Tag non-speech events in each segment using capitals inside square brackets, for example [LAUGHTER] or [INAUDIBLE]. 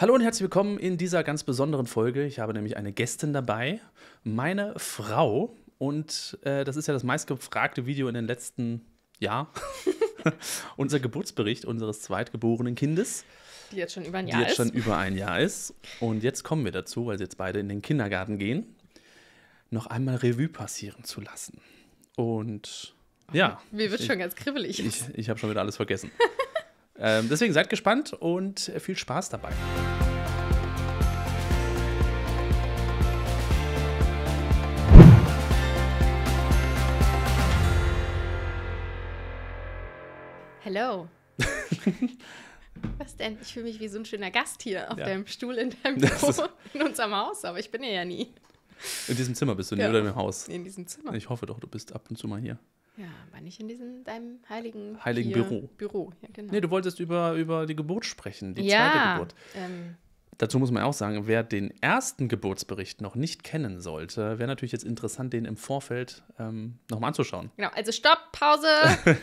Hallo und herzlich willkommen in dieser ganz besonderen Folge. Ich habe nämlich eine Gästin dabei, meine Frau. Und äh, das ist ja das meistgefragte Video in den letzten Jahren. [LAUGHS] [LAUGHS] Unser Geburtsbericht unseres zweitgeborenen Kindes. Die jetzt schon über ein Jahr ist. Die jetzt ist. schon über ein Jahr ist. Und jetzt kommen wir dazu, weil sie jetzt beide in den Kindergarten gehen, noch einmal Revue passieren zu lassen. Und ja. Mir wird ich, schon ganz kribbelig. Ich, ich habe schon wieder alles vergessen. [LAUGHS] Ähm, deswegen seid gespannt und viel Spaß dabei. Hallo. [LAUGHS] Was denn? Ich fühle mich wie so ein schöner Gast hier auf ja. deinem Stuhl in deinem [LAUGHS] Büro in unserem Haus, aber ich bin hier ja nie. In diesem Zimmer bist du nie ja. oder im Haus? In diesem Zimmer. Ich hoffe doch, du bist ab und zu mal hier. Ja, war nicht in diesem deinem heiligen, heiligen Büro. Büro, ja, genau. Nee, du wolltest über, über die Geburt sprechen, die ja, zweite Geburt. Ähm, Dazu muss man auch sagen, wer den ersten Geburtsbericht noch nicht kennen sollte, wäre natürlich jetzt interessant, den im Vorfeld ähm, nochmal anzuschauen. Genau, also Stopp, Pause.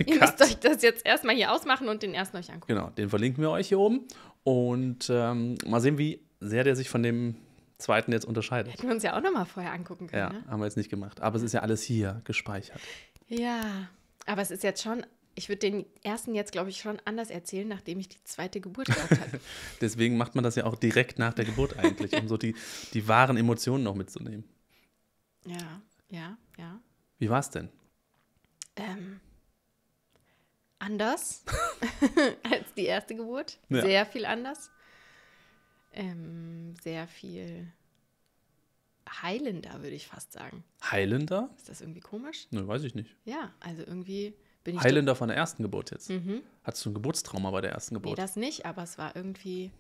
[LAUGHS] Ihr müsst euch das jetzt erstmal hier ausmachen und den ersten euch angucken. Genau, den verlinken wir euch hier oben. Und ähm, mal sehen, wie sehr der sich von dem zweiten jetzt unterscheidet. Hätten wir uns ja auch nochmal vorher angucken können. Ja, ne? haben wir jetzt nicht gemacht. Aber es ist ja alles hier gespeichert. Ja, aber es ist jetzt schon, ich würde den ersten jetzt, glaube ich, schon anders erzählen, nachdem ich die zweite Geburt gehabt habe. [LAUGHS] Deswegen macht man das ja auch direkt nach der Geburt eigentlich, um so die, die wahren Emotionen noch mitzunehmen. Ja, ja, ja. Wie war es denn? Ähm, anders [LAUGHS] als die erste Geburt. Ja. Sehr viel anders. Ähm, sehr viel heilender, würde ich fast sagen. Heilender? Ist das irgendwie komisch? Ne, weiß ich nicht. Ja, also irgendwie bin ich. Heilender von der ersten Geburt jetzt. Mhm. Hattest du ein Geburtstrauma bei der ersten Geburt? Nee, das nicht, aber es war irgendwie.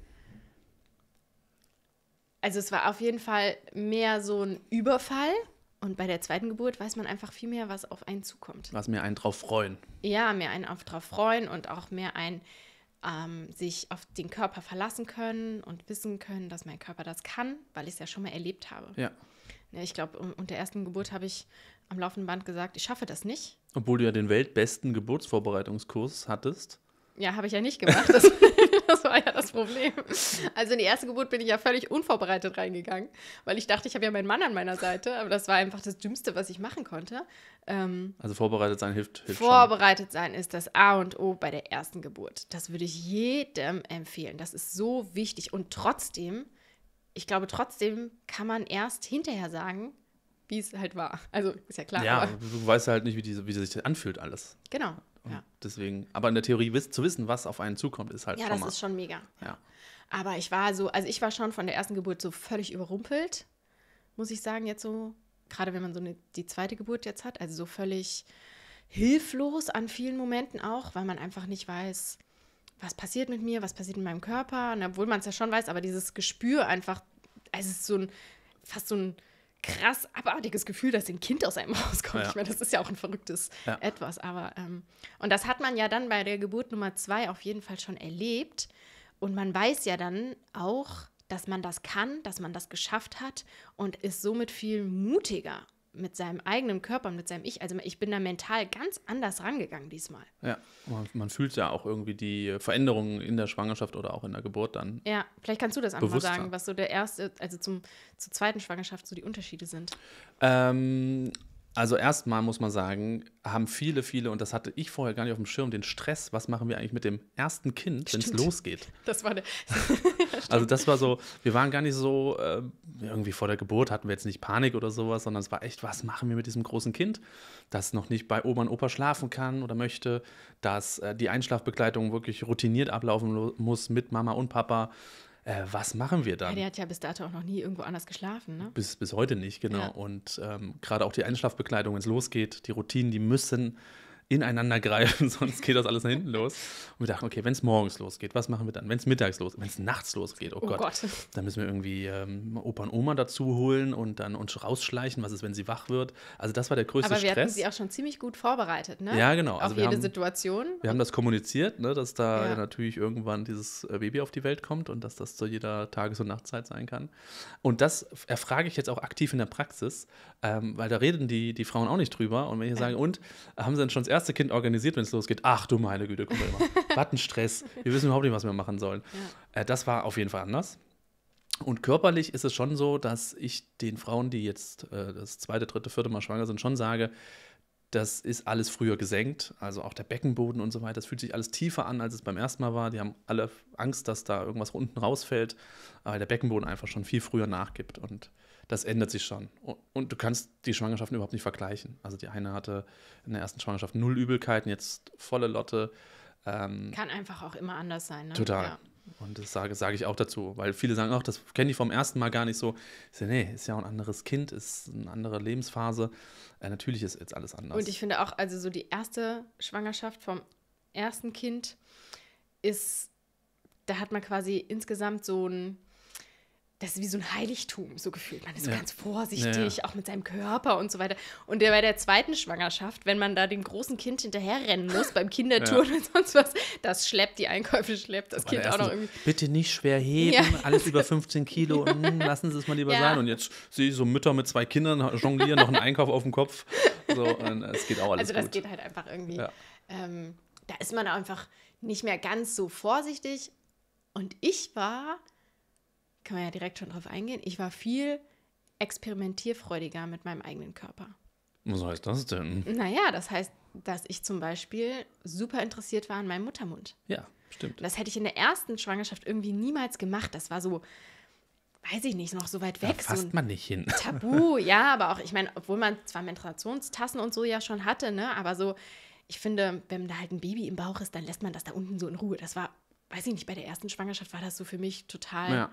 Also es war auf jeden Fall mehr so ein Überfall. Und bei der zweiten Geburt weiß man einfach viel mehr, was auf einen zukommt. Was mir einen drauf freuen. Ja, mehr einen auf drauf freuen und auch mehr ein, ähm, sich auf den Körper verlassen können und wissen können, dass mein Körper das kann, weil ich es ja schon mal erlebt habe. Ja. ja ne, ich glaube, um, unter der ersten Geburt habe ich am laufenden Band gesagt, ich schaffe das nicht. Obwohl du ja den weltbesten Geburtsvorbereitungskurs hattest. Ja, habe ich ja nicht gemacht. [LAUGHS] Das [LAUGHS] Das war ja das Problem. Also in die erste Geburt bin ich ja völlig unvorbereitet reingegangen, weil ich dachte, ich habe ja meinen Mann an meiner Seite, aber das war einfach das Dümmste, was ich machen konnte. Ähm, also vorbereitet sein hilft. hilft vorbereitet schon. sein ist das A und O bei der ersten Geburt. Das würde ich jedem empfehlen. Das ist so wichtig. Und trotzdem, ich glaube, trotzdem kann man erst hinterher sagen, wie es halt war. Also ist ja klar. Ja, aber. du weißt halt nicht, wie, die, wie sich das anfühlt alles. Genau ja. Deswegen, aber in der Theorie wiss, zu wissen, was auf einen zukommt, ist halt. Ja, das ist schon mega. Ja. Aber ich war so, also ich war schon von der ersten Geburt so völlig überrumpelt, muss ich sagen, jetzt so, gerade wenn man so eine, die zweite Geburt jetzt hat, also so völlig hilflos an vielen Momenten auch, weil man einfach nicht weiß, was passiert mit mir, was passiert mit meinem Körper. Und obwohl man es ja schon weiß, aber dieses Gespür einfach, also es ist so ein, fast so ein krass abartiges Gefühl, dass ein Kind aus einem [LAUGHS] rauskommt. Ja. Ich meine, das ist ja auch ein verrücktes ja. Etwas, aber ähm, und das hat man ja dann bei der Geburt Nummer zwei auf jeden Fall schon erlebt und man weiß ja dann auch, dass man das kann, dass man das geschafft hat und ist somit viel mutiger mit seinem eigenen Körper, mit seinem Ich, also ich bin da mental ganz anders rangegangen diesmal. Ja, man, man fühlt ja auch irgendwie die Veränderungen in der Schwangerschaft oder auch in der Geburt dann. Ja, vielleicht kannst du das einfach sagen, was so der erste, also zum, zur zweiten Schwangerschaft so die Unterschiede sind. Ähm, also erstmal muss man sagen, haben viele, viele, und das hatte ich vorher gar nicht auf dem Schirm, den Stress, was machen wir eigentlich mit dem ersten Kind, wenn es losgeht. [LAUGHS] Das war der. [LAUGHS] also das war so, wir waren gar nicht so, äh, irgendwie vor der Geburt hatten wir jetzt nicht Panik oder sowas, sondern es war echt, was machen wir mit diesem großen Kind, das noch nicht bei Oma und Opa schlafen kann oder möchte, dass äh, die Einschlafbegleitung wirklich routiniert ablaufen muss mit Mama und Papa äh, was machen wir dann? Ja, der hat ja bis dato auch noch nie irgendwo anders geschlafen, ne? Bis, bis heute nicht, genau. Ja. Und ähm, gerade auch die Einschlafbekleidung, wenn es losgeht, die Routinen, die müssen ineinander greifen, [LAUGHS] sonst geht das alles nach hinten los. Und wir dachten, okay, wenn es morgens losgeht, was machen wir dann? Wenn es mittags losgeht, wenn es nachts losgeht, oh, oh Gott, Gott, dann müssen wir irgendwie ähm, Opa und Oma dazu holen und dann uns rausschleichen, was ist, wenn sie wach wird. Also das war der größte Stress. Aber wir Stress. hatten sie auch schon ziemlich gut vorbereitet, ne? Ja, genau. Also auf jede haben, Situation. Wir haben das kommuniziert, ne, dass da ja. natürlich irgendwann dieses äh, Baby auf die Welt kommt und dass das zu jeder Tages- und Nachtzeit sein kann. Und das erfrage ich jetzt auch aktiv in der Praxis, ähm, weil da reden die, die Frauen auch nicht drüber. Und wenn ich ja. sage, und haben sie denn schon das erste erste Kind organisiert, wenn es losgeht. Ach du meine Güte, guck mal [LAUGHS] was ein Stress. Wir wissen überhaupt nicht, was wir machen sollen. Ja. Äh, das war auf jeden Fall anders. Und körperlich ist es schon so, dass ich den Frauen, die jetzt äh, das zweite, dritte, vierte Mal schwanger sind, schon sage, das ist alles früher gesenkt, also auch der Beckenboden und so weiter. Das fühlt sich alles tiefer an, als es beim ersten Mal war. Die haben alle Angst, dass da irgendwas unten rausfällt, weil der Beckenboden einfach schon viel früher nachgibt. Und das ändert sich schon. Und, und, du kannst die Schwangerschaften überhaupt nicht vergleichen. Also die eine hatte in der ersten Schwangerschaft null Übelkeiten, jetzt volle Lotte. Ähm, Kann einfach auch immer anders sein. Ne? Total. Ja. Und das sage, sage ich auch dazu, weil viele sagen auch, das kenne ich vom ersten Mal gar nicht so. Ich sage, nee, ist ja auch ein anderes Kind, ist eine andere Lebensphase. Äh, natürlich ist jetzt alles anders. Und ich finde auch, also so die erste Schwangerschaft vom ersten Kind ist, da hat man quasi insgesamt so ein das ist wie so ein Heiligtum, so gefühlt. Man ist ja. ganz vorsichtig, ja. auch mit seinem Körper und so weiter. Und der bei der zweiten Schwangerschaft, wenn man da dem großen Kind hinterherrennen muss beim Kindertouren ja. und sonst was, das schleppt die Einkäufe, schleppt das, das Kind auch noch irgendwie. Bitte nicht schwer heben, alles über 15 [LAUGHS] Kilo, und, hm, lassen Sie es mal lieber sein. Und jetzt sehe ich so Mütter mit zwei Kindern jonglieren noch einen Einkauf auf dem Kopf. So, es geht auch alles Also das gut. geht halt einfach irgendwie. Ähm, da ist man einfach nicht mehr ganz so vorsichtig. Und ich war kann man ja direkt schon drauf eingehen, ich war viel experimentierfreudiger mit meinem eigenen Körper. Was heißt das denn? Naja, das heißt, dass ich zum Beispiel super interessiert war an meinem Muttermund. Ja, stimmt. Das hätte ich in der ersten Schwangerschaft irgendwie niemals gemacht. Das war so, weiß ich nicht, noch so weit weg. Da passt so man nicht hin. [LAUGHS] Tabu, ja, aber auch, ich meine, obwohl man zwar Menstruationstassen und so ja schon hatte, ne, aber so, ich finde, wenn da halt ein Baby im Bauch ist, dann lässt man das da unten so in Ruhe. Das war, weiß ich nicht, bei der ersten Schwangerschaft war das so für mich total. Ja.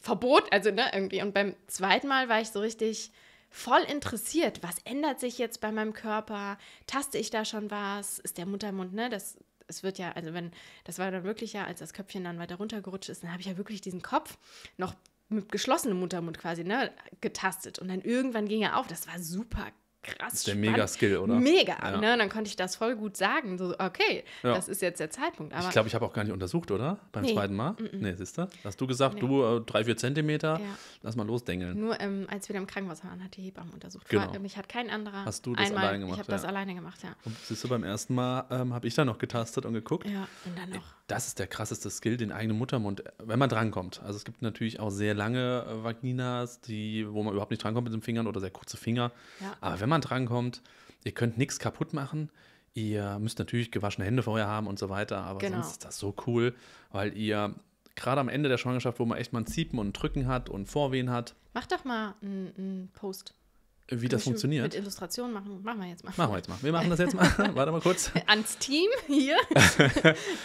Verbot, also ne, irgendwie. Und beim zweiten Mal war ich so richtig voll interessiert. Was ändert sich jetzt bei meinem Körper? Taste ich da schon was? Ist der Muttermund, ne? Das, es wird ja, also wenn, das war dann wirklich ja, als das Köpfchen dann weiter runtergerutscht ist, dann habe ich ja wirklich diesen Kopf noch mit geschlossenem Muttermund quasi, ne, getastet. Und dann irgendwann ging er auf. Das war super krass. Das ist der Mega-Skill, oder? Mega. Ja. Ne? Und dann konnte ich das voll gut sagen. So, okay, ja. das ist jetzt der Zeitpunkt. Aber ich glaube, ich habe auch gar nicht untersucht, oder? Beim nee. zweiten Mal? Mm Nee, siehst du? Hast du gesagt, nee. du äh, drei, vier Zentimeter, ja. lass mal losdengeln. Nur ähm, als wir im Krankenhaus waren, hat die Hebamme untersucht. Genau. Vor, mich hat kein anderer. Hast du das einmal, alleine gemacht? Ich habe das alleine gemacht, ja. Und siehst du, beim ersten Mal ähm, habe ich da noch getastet und geguckt. Ja, und dann noch das ist der krasseste Skill, den eigenen Muttermund, äh, wenn man drankommt. Also es gibt natürlich auch sehr lange äh, Vaginas, die, wo man überhaupt nicht drankommt mit den Fingern oder sehr kurze Finger. Ja. Aber wenn man drankommt, ihr könnt nichts kaputt machen. Ihr müsst natürlich gewaschene Hände vorher haben und so weiter. Aber genau. sonst ist das so cool, weil ihr gerade am Ende der Schwangerschaft, wo man echt mal ein Ziepen und ein Drücken hat und Vorwehen hat. Mach doch mal einen Post wie das funktioniert. Mit Illustrationen machen, machen wir jetzt mal. Machen wir jetzt mal. Wir machen das jetzt mal. [LAUGHS] Warte mal kurz. Ans Team hier. [LAUGHS]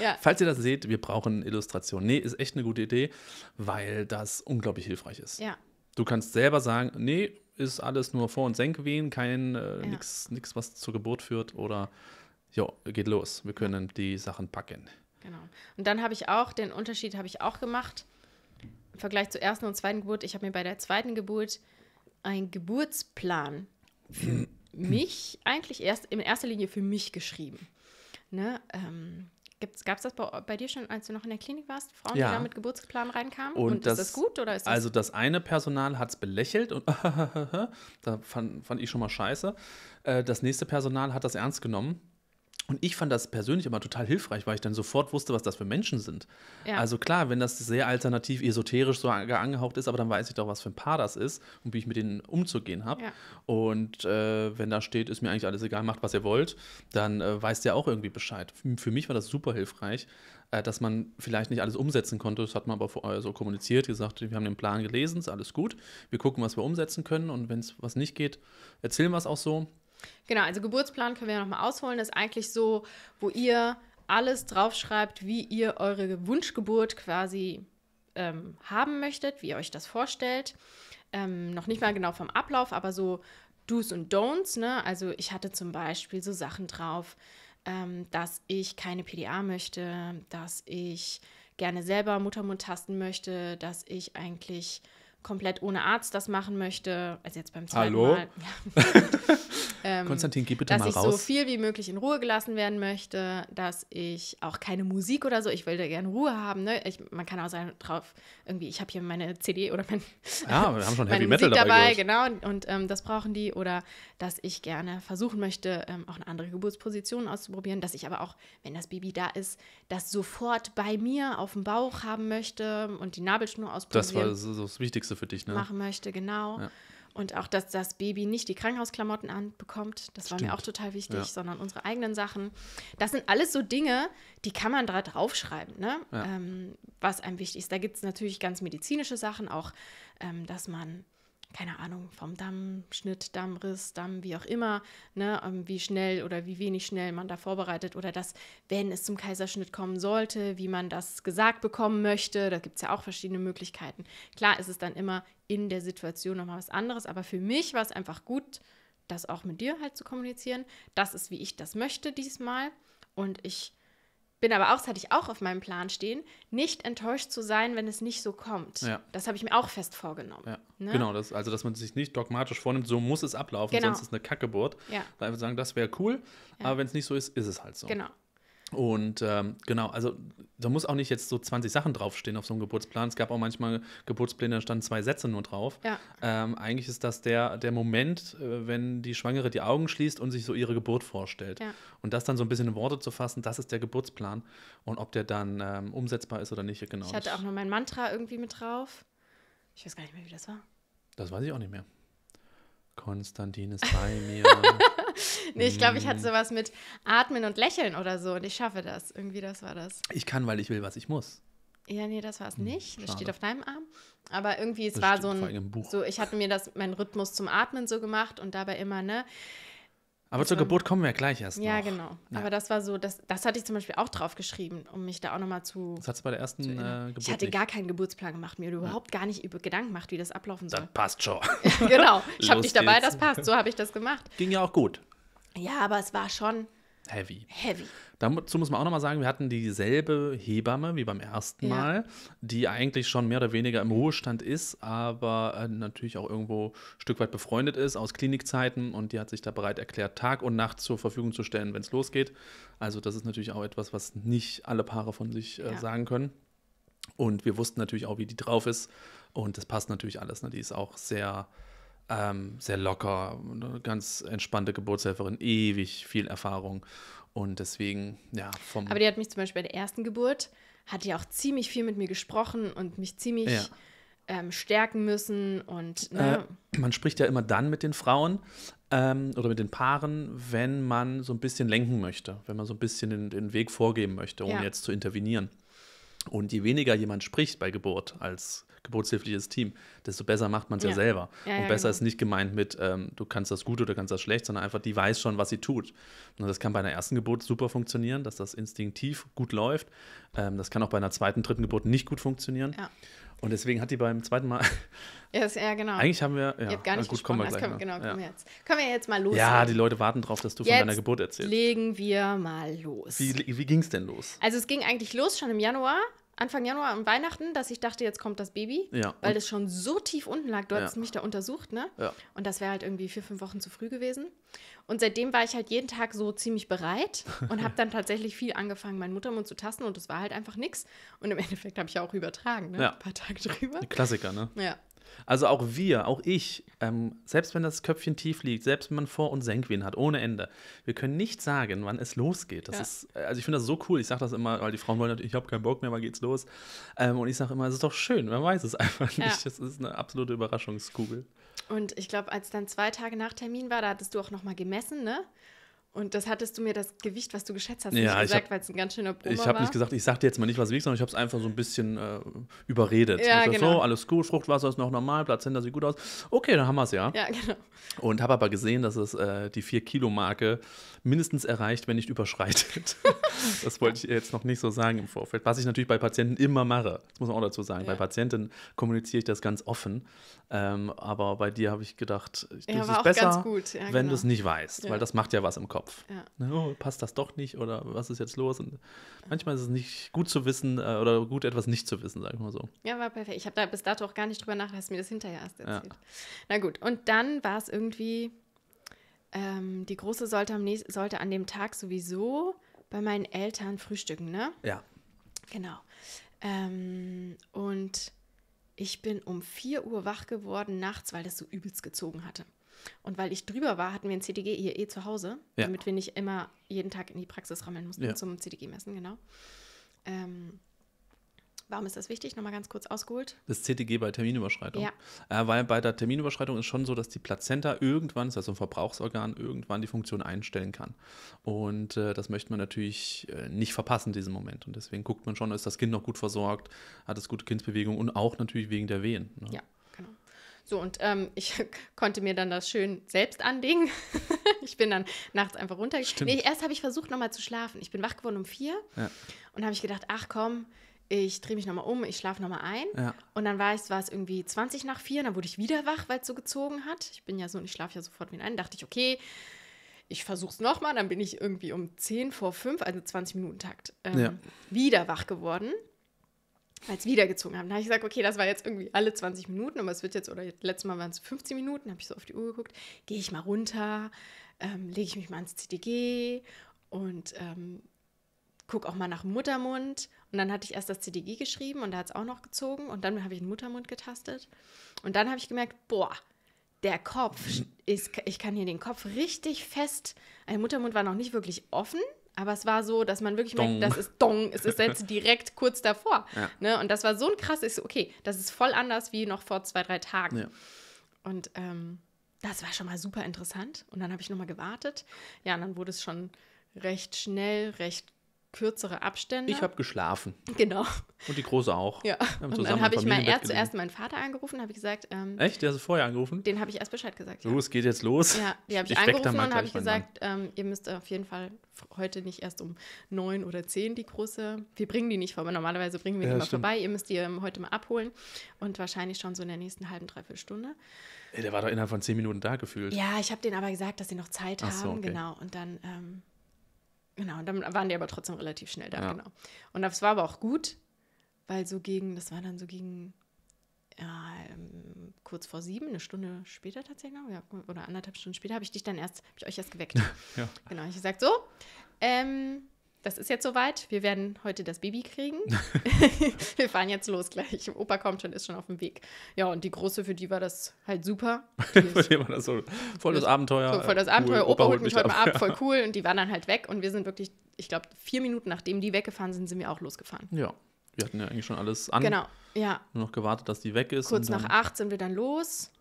ja. Falls ihr das seht, wir brauchen Illustrationen. Nee, ist echt eine gute Idee, weil das unglaublich hilfreich ist. Ja. Du kannst selber sagen, nee, ist alles nur Vor- und Senkwehen, kein äh, ja. nichts, was zur Geburt führt oder jo, geht los. Wir können die Sachen packen. Genau. Und dann habe ich auch, den Unterschied habe ich auch gemacht. Im Vergleich zur ersten und zweiten Geburt, ich habe mir bei der zweiten Geburt ein Geburtsplan für mich, eigentlich erst in erster Linie für mich geschrieben. Ne? Ähm, Gab es das bei, bei, dir schon, als du noch in der Klinik warst, Frauen, ja. die da mit Geburtsplan reinkamen? Und, und das, ist das gut oder ist das Also das eine Personal hat es belächelt und [LAUGHS] da fand, fand ich schon mal scheiße. Äh, das nächste Personal hat das ernst genommen und ich fand das persönlich immer total hilfreich, weil ich dann sofort wusste, was das für Menschen sind. Ja. Also klar, wenn das sehr alternativ, esoterisch so angehaucht ist, aber dann weiß ich doch, was für ein Paar das ist und wie ich mit denen umzugehen habe. Ja. Und äh, wenn da steht, ist mir eigentlich alles egal, macht, was ihr wollt, dann äh, weiß der auch irgendwie Bescheid. Für mich war das super hilfreich, äh, dass man vielleicht nicht alles umsetzen konnte. Das hat man aber vorher äh, so kommuniziert, gesagt, wir haben den Plan gelesen, ist alles gut. Wir gucken, was wir umsetzen können und wenn es was nicht geht, erzählen wir es auch so. Genau, also Geburtsplan können wir ja nochmal ausholen. Das ist eigentlich so, wo ihr alles draufschreibt, wie ihr eure Wunschgeburt quasi ähm, haben möchtet, wie ihr euch das vorstellt. Ähm, noch nicht mal genau vom Ablauf, aber so Do's und Don'ts. Ne? Also ich hatte zum Beispiel so Sachen drauf, ähm, dass ich keine PDA möchte, dass ich gerne selber Muttermund tasten möchte, dass ich eigentlich komplett ohne Arzt das machen möchte, also jetzt beim zweiten Hallo? Mal. [LAUGHS] [LAUGHS] ähm, Konstantin, geh bitte mal raus. Dass ich so viel wie möglich in Ruhe gelassen werden möchte, dass ich auch keine Musik oder so, ich will da gerne Ruhe haben. Ne? Ich, man kann auch sagen, drauf, irgendwie, ich habe hier meine CD oder mein. Ja, ah, wir haben schon [LAUGHS] Heavy Metal Musik dabei. dabei genau, und, und ähm, das brauchen die. Oder dass ich gerne versuchen möchte, ähm, auch eine andere Geburtsposition auszuprobieren, dass ich aber auch, wenn das Baby da ist, das sofort bei mir auf dem Bauch haben möchte und die Nabelschnur ausprobieren. Das war so das Wichtigste für dich, ne? Machen möchte, genau. Ja. Und auch, dass das Baby nicht die Krankenhausklamotten anbekommt, das Stimmt. war mir auch total wichtig, ja. sondern unsere eigenen Sachen. Das sind alles so Dinge, die kann man da draufschreiben, ne? Ja. Ähm, was einem wichtig ist. Da gibt es natürlich ganz medizinische Sachen, auch ähm, dass man keine Ahnung, vom Dammschnitt, Dammriss, Damm, wie auch immer, ne, ähm, wie schnell oder wie wenig schnell man da vorbereitet oder dass, wenn es zum Kaiserschnitt kommen sollte, wie man das gesagt bekommen möchte. Da gibt es ja auch verschiedene Möglichkeiten. Klar ist es dann immer in der Situation nochmal was anderes, aber für mich war es einfach gut, das auch mit dir halt zu kommunizieren. Das ist, wie ich das möchte diesmal. Und ich bin aber auch, das hatte ich auch auf meinem Plan stehen, nicht enttäuscht zu sein, wenn es nicht so kommt. Ja. Das habe ich mir auch fest vorgenommen. Ja. Ne? Genau, das, also dass man sich nicht dogmatisch vornimmt, so muss es ablaufen, genau. sonst ist es eine Kackgeburt. Ja. Da einfach sagen, das wäre cool, aber wenn es nicht so ist, ist es halt so. Genau. Und ähm, genau, also da muss auch nicht jetzt so 20 Sachen draufstehen auf so einem Geburtsplan. Es gab auch manchmal Geburtspläne, da standen zwei Sätze nur drauf. Ja. Ähm, eigentlich ist das der, der Moment, äh, wenn die Schwangere die Augen schließt und sich so ihre Geburt vorstellt. Ja. Und das dann so ein bisschen in Worte zu fassen, das ist der Geburtsplan. Und ob der dann ähm, umsetzbar ist oder nicht, genau. Ich hatte auch noch mein Mantra irgendwie mit drauf. Ich weiß gar nicht mehr, wie das war. Das weiß ich auch nicht mehr. Konstantin ist bei [LAUGHS] mir. nee, ich glaube, ich hatte mhm. sowas mit Atmen und Lächeln oder so und ich schaffe das. Irgendwie das war das. Ich kann, weil ich will, was ich muss. Ja, nee, das war es hm, nicht. Das steht auf deinem Arm. Aber irgendwie, es das war so ein. So, ich hatte mir das, meinen Rhythmus zum Atmen so gemacht und dabei immer, ne? Aber das zur Geburt kommen wir gleich erst. Ja, noch. genau. Ja. Aber das war so, das, das hatte ich zum Beispiel auch drauf geschrieben, um mich da auch nochmal zu. Das hat bei der ersten äh, Geburt. Ich hatte nicht. gar keinen Geburtsplan gemacht, mir überhaupt gar nicht über Gedanken gemacht, wie das ablaufen soll. Das passt schon. [LAUGHS] genau. Ich habe dich dabei, das passt. So habe ich das gemacht. Ging ja auch gut. Ja, aber es war schon Heavy. Heavy. Dazu muss man auch nochmal sagen, wir hatten dieselbe Hebamme wie beim ersten ja. Mal, die eigentlich schon mehr oder weniger im Ruhestand ist, aber äh, natürlich auch irgendwo ein Stück weit befreundet ist aus Klinikzeiten und die hat sich da bereit erklärt, Tag und Nacht zur Verfügung zu stellen, wenn es losgeht. Also das ist natürlich auch etwas, was nicht alle Paare von sich äh, ja. sagen können. Und wir wussten natürlich auch, wie die drauf ist und das passt natürlich alles. Ne? Die ist auch sehr ähm, sehr locker, eine ganz entspannte Geburtshelferin, ewig viel Erfahrung. Und deswegen, ja, vom. Aber die hat mich zum Beispiel bei der ersten Geburt, hat die auch ziemlich viel mit mir gesprochen und mich ziemlich ja. ähm, stärken müssen. Und ne? äh, man spricht ja immer dann mit den Frauen ähm, oder mit den Paaren, wenn man so ein bisschen lenken möchte, wenn man so ein bisschen den, den Weg vorgeben möchte, ohne ja. jetzt zu intervenieren. Und je weniger jemand spricht bei Geburt als geburtshilfliches Team, desto besser macht man es ja. ja. selber. Ja, und besser genau. ist nicht gemeint mit, ähm, du kannst das gut oder kannst das schlecht, sondern einfach, die weiß schon, was sie tut. Und das kann bei einer ersten Geburt super funktionieren, dass das instinktiv gut läuft. Ähm, das kann auch bei einer zweiten, dritten Geburt nicht gut funktionieren. Und deswegen hat die beim zweiten Mal. [LAUGHS] Ja, das, ja genau. Eigentlich haben wir. Ja, gar nicht gut, kommen wir gleich. Können, genau, ja. wir jetzt. Können wir jetzt mal los? Ja, die Leute warten drauf, dass du jetzt von deiner Geburt erzählst. Legen wir mal los. Wie, wie ging es denn los? Also, es ging eigentlich los schon im Januar. Anfang Januar an Weihnachten, dass ich dachte, jetzt kommt das Baby, ja. weil das schon so tief unten lag. Du ja. hattest mich da untersucht, ne? Ja. Und das wäre halt irgendwie vier, fünf Wochen zu früh gewesen. Und seitdem war ich halt jeden Tag so ziemlich bereit [LAUGHS] und habe dann tatsächlich viel angefangen, meinen Muttermund zu tasten und es war halt einfach nichts. Und im [LAUGHS] Endeffekt habe ich ja auch übertragen, ne? Ja. Ein paar Tage drüber. Klassiker, ne? Ja. Also auch wir, auch ich, ähm, selbst wenn das Köpfchen tief liegt, selbst wenn man Vor- und Senkwehen hat, ohne Ende, wir können nicht sagen, wann es losgeht. Das ja. ist, äh, also ich finde das so cool. Ich sage das immer, weil die Frauen wollen natürlich, ich habe keinen Bock mehr, wann geht's los? Ähm, und ich sage immer, es ist doch schön, man weiß es [LAUGHS] einfach nicht. Ja. Das ist eine absolute Überraschungskugel. Und ich glaube, als dann zwei Tage nach Termin war, da hattest du auch nochmal gemessen, ne? Und das hattest du mir das Gewicht, was du geschätzt hast, ja, nicht gesagt, weil es ein ganz schöner Bruder ich war. Ich habe nicht gesagt, ich sag dir jetzt mal nicht, was wiegt, sondern ich habe es einfach so ein bisschen äh, überredet. Ja, ich genau. so, alles gut, Fruchtwasser ist noch normal, Plazenta sieht gut aus. Okay, dann haben wir es ja. Ja, genau. Und habe aber gesehen, dass es äh, die 4-Kilo-Marke mindestens erreicht, wenn nicht überschreitet. [LAUGHS] das wollte ich jetzt noch nicht so sagen im Vorfeld. Was ich natürlich bei Patienten immer mache, das muss man auch dazu sagen. Ja. Bei Patienten kommuniziere ich das ganz offen. Ähm, aber bei dir habe ich gedacht, ich ja, ist es besser, gut, ja, wenn genau. du es nicht weißt, weil das macht ja was im Kopf. Kopf. Ja. Ne? oh, passt das doch nicht oder was ist jetzt los? Und manchmal ist es nicht gut zu wissen äh, oder gut, etwas nicht zu wissen, sagen wir mal so. Ja, war perfekt. Ich habe da bis dato auch gar nicht drüber nachgedacht, hast mir das hinterher erst erzählt. Ja. Na gut, und dann war es irgendwie, ähm, die Große sollte, am nächsten, sollte an dem Tag sowieso bei meinen Eltern frühstücken, ne? Ja. Genau. Ähm, und ich bin um 4 Uhr wach geworden nachts, weil das so übelst gezogen hatte. Und weil ich drüber war, hatten wir ein CTG hier eh zu Hause, ja. damit wir nicht immer jeden Tag in die Praxis rammeln mussten ja. zum CTG messen genau. Ähm, Warum ist das wichtig? Nochmal ganz kurz ausgeholt. Das CTG bei Terminüberschreitung. Ja. Äh, weil bei der Terminüberschreitung ist schon so, dass die Plazenta irgendwann, das ist also ein Verbrauchsorgan, irgendwann die Funktion einstellen kann. Und äh, das möchte man natürlich äh, nicht verpassen, diesen Moment. Und deswegen guckt man schon, ist das Kind noch gut versorgt, hat es gute Kindsbewegung und auch natürlich wegen der Wehen. Ne? Ja, so, und ähm, [LAUGHS] ich konnte mir dann das schön selbst anlegen. [LAUGHS] ich bin dann nachts einfach runtergegangen. Nee, erst habe ich versucht, nochmal zu schlafen. Ich bin wach geworden um vier ja. und habe ich gedacht, ach komm, ich drehe mich nochmal um, ich schlafe nochmal ein. Ja. Und dann war es, war es irgendwie 20 nach vier, dann wurde ich wieder wach, weil es so gezogen hat. Ich bin ja so, ich schlafe ja sofort wieder ein. Dachte ich, okay, ich versuche es nochmal. Dann bin ich irgendwie um 10 vor fünf, also 20 Minuten Takt, ähm, ja. wieder wach geworden weil es wiedergezogen haben. Da habe ich gesagt, okay, das war jetzt irgendwie alle 20 Minuten, aber es wird jetzt, oder letztes Mal waren es 15 Minuten, habe ich so auf die Uhr geguckt, gehe ich mal runter, ähm, lege ich mich mal ans CDG und ähm, gucke auch mal nach Muttermund. Und dann hatte ich erst das CDG geschrieben und da hat es auch noch gezogen und dann habe ich den Muttermund getastet. Und dann habe ich gemerkt, boah, der Kopf ist, ich kann hier den Kopf richtig fest, also ein Muttermund war noch nicht wirklich offen, aber es war so, dass man wirklich merkt, das ist Dong, es ist jetzt [LAUGHS] direkt kurz davor. Ja. Ne? Und das war so ein krasses, okay, das ist voll anders wie noch vor zwei, drei Tagen. Ja. Und ähm, das war schon mal super interessant. Und dann habe ich nochmal gewartet. Ja, und dann wurde es schon recht schnell, recht kürzere Abstände. Ich habe geschlafen. Genau. Und die Große auch. Ja. Und dann habe ich mal erst zuerst meinen Vater angerufen, habe ich gesagt. Ähm, Echt? Der hat du vorher angerufen? Den habe ich erst Bescheid gesagt. So, es geht jetzt los. Ja, die habe ich, ich angerufen und habe ich gesagt, ähm, ihr müsst auf jeden Fall heute nicht erst um neun oder zehn die Große. Wir bringen die nicht vorbei. Normalerweise bringen wir ja, die mal stimmt. vorbei. Ihr müsst die ähm, heute mal abholen und wahrscheinlich schon so in der nächsten halben, dreiviertel Stunde. Ey, der war doch innerhalb von zehn Minuten da gefühlt. Ja, ich habe denen aber gesagt, dass sie noch Zeit Ach haben. okay. Genau. Und dann. Ähm, Genau, und dann waren die aber trotzdem relativ schnell da, ja. genau. Und das war aber auch gut, weil so gegen, das war dann so gegen ja, ähm, kurz vor sieben, eine Stunde später tatsächlich, ja, oder anderthalb Stunden später, habe ich dich dann erst, habe ich euch erst geweckt. [LAUGHS] ja. Genau, ich gesagt, so, ähm, das ist jetzt soweit. Wir werden heute das Baby kriegen. [LAUGHS] [LAUGHS] wir fahren jetzt los gleich. Opa kommt schon, ist schon auf dem Weg. Ja, und die Große, für die war das halt super. [LAUGHS] für die war das so voll das Abenteuer. So, voll das Abenteuer. Cool. Opa, Opa holt mich heute ab. Abend, voll cool. Und die waren dann halt weg. Und wir sind wirklich, ich glaube, vier Minuten nachdem die weggefahren sind, sind wir auch losgefahren. Ja. Wir hatten ja eigentlich schon alles an. Genau, ja. Nur noch gewartet, dass die weg ist. Kurz nach acht sind wir dann los.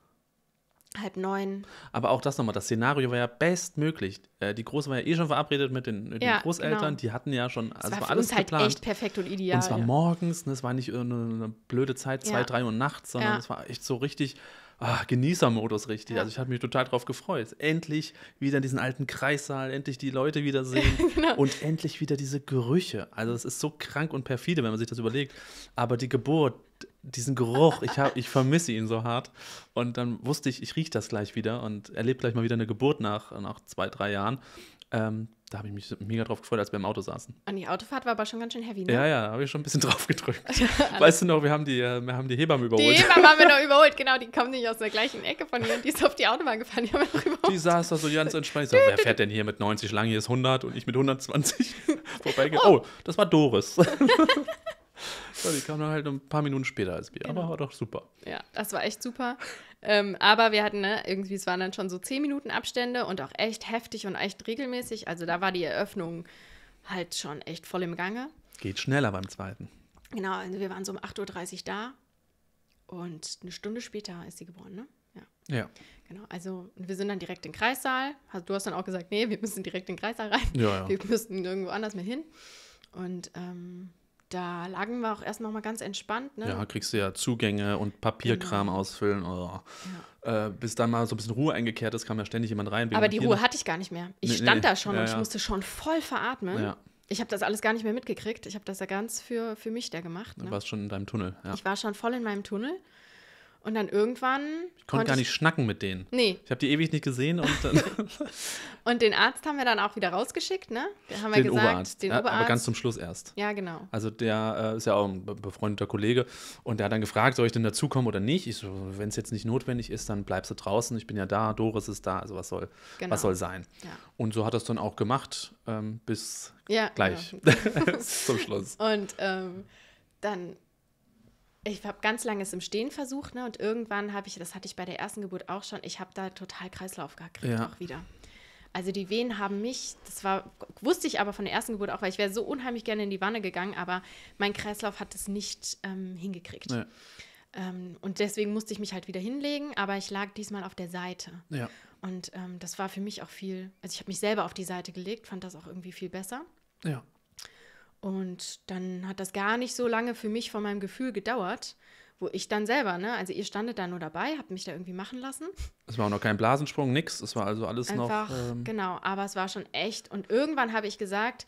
Halb neun. Aber auch das nochmal, das Szenario war ja bestmöglich. Äh, die Große war ja eh schon verabredet mit den, mit ja, den Großeltern, genau. die hatten ja schon, also es war, war alles uns halt geplant. halt echt perfekt und ideal. Und es war morgens, ne? es war nicht eine, eine blöde Zeit, zwei, ja. drei Uhr nachts, sondern ja. es war echt so richtig ach, Genießermodus richtig. Also ich habe mich total drauf gefreut. Endlich wieder in diesen alten Kreissaal, endlich die Leute wiedersehen [LAUGHS] genau. und endlich wieder diese Gerüche. Also es ist so krank und perfide, wenn man sich das überlegt. Aber die Geburt, diesen Geruch, ich, hab, ich vermisse ihn so hart. Und dann wusste ich, ich rieche das gleich wieder und erlebe gleich mal wieder eine Geburt nach, nach zwei, drei Jahren. Ähm, da habe ich mich mega drauf gefreut, als wir im Auto saßen. Und die Autofahrt war aber schon ganz schön heavy, ne? Ja, ja, da habe ich schon ein bisschen [LAUGHS] drauf gedrückt. [LAUGHS] weißt du noch, wir haben die, äh, wir haben die Hebamme überholt. Die Hebamme haben wir noch [LAUGHS] überholt, genau. Die kommen nicht aus der gleichen Ecke von hier und die ist auf die Autobahn gefahren. Die, haben wir noch überholt. die saß da so ganz entspannt. Ich so, wer fährt denn hier mit 90 lang? Hier ist 100 und ich mit 120 vorbeigehe. Oh. oh, das war Doris. So, die kam dann halt ein paar Minuten später als wir, genau. aber war doch super. Ja, das war echt super. Ähm, aber wir hatten ne, irgendwie, es waren dann schon so zehn Minuten Abstände und auch echt heftig und echt regelmäßig. Also da war die Eröffnung halt schon echt voll im Gange. Geht schneller beim zweiten. Genau, also wir waren so um 8.30 Uhr da und eine Stunde später ist sie geboren, ne? Ja. ja. Genau, also wir sind dann direkt in den Kreissaal. Du hast dann auch gesagt, nee, wir müssen direkt in den Kreissaal rein. Ja, ja. Wir müssen irgendwo anders mehr hin. Und ähm, da lagen wir auch erst noch mal ganz entspannt. Ne? Ja, kriegst du ja Zugänge und Papierkram genau. ausfüllen. Oh. Ja. Äh, bis dann mal so ein bisschen Ruhe eingekehrt ist, kam ja ständig jemand rein. Aber die Ruhe hatte ich gar nicht mehr. Ich nee, stand nee. da schon ja, und ich ja. musste schon voll veratmen. Ich habe das alles gar nicht mehr mitgekriegt. Ich habe das ja ganz für, für mich da gemacht. Ne? Du warst schon in deinem Tunnel. Ich war schon voll in meinem Tunnel. Und dann irgendwann. Ich konnte gar nicht schnacken mit denen. Nee. Ich habe die ewig nicht gesehen und dann. [LAUGHS] und den Arzt haben wir dann auch wieder rausgeschickt, ne? Haben wir den gesagt, Oberarzt. Den ja, Oberarzt. Aber ganz zum Schluss erst. Ja, genau. Also der äh, ist ja auch ein befreundeter Kollege und der hat dann gefragt, soll ich denn dazukommen oder nicht? Ich so, wenn es jetzt nicht notwendig ist, dann bleibst du draußen. Ich bin ja da, Doris ist da, also was soll, genau. was soll sein? Ja. Und so hat er es dann auch gemacht ähm, bis ja, gleich genau. [LAUGHS] zum Schluss. [LAUGHS] Und ähm, dann ich habe ganz lange es im Stehen versucht, ne? Und irgendwann habe ich, das hatte ich bei der ersten Geburt auch schon, ich habe da total Kreislauf gekriegt ja. auch wieder. Also die Wehen haben mich, das war, wusste ich aber von der ersten Geburt auch, weil ich wäre so unheimlich gerne in die Wanne gegangen, aber mein Kreislauf hat es nicht ähm, hingekriegt. Ja. Ähm, und deswegen musste ich mich halt wieder hinlegen, aber ich lag diesmal auf der Seite. Ja. Und ähm, das war für mich auch viel, also ich habe mich selber auf die Seite gelegt, fand das auch irgendwie viel besser. Ja. Und dann hat das gar nicht so lange für mich von meinem Gefühl gedauert, wo ich dann selber, ne, also ihr standet da nur dabei, habt mich da irgendwie machen lassen. Es war auch noch kein Blasensprung, nix, es war also alles Einfach, noch. Ähm genau, aber es war schon echt. Und irgendwann habe ich gesagt,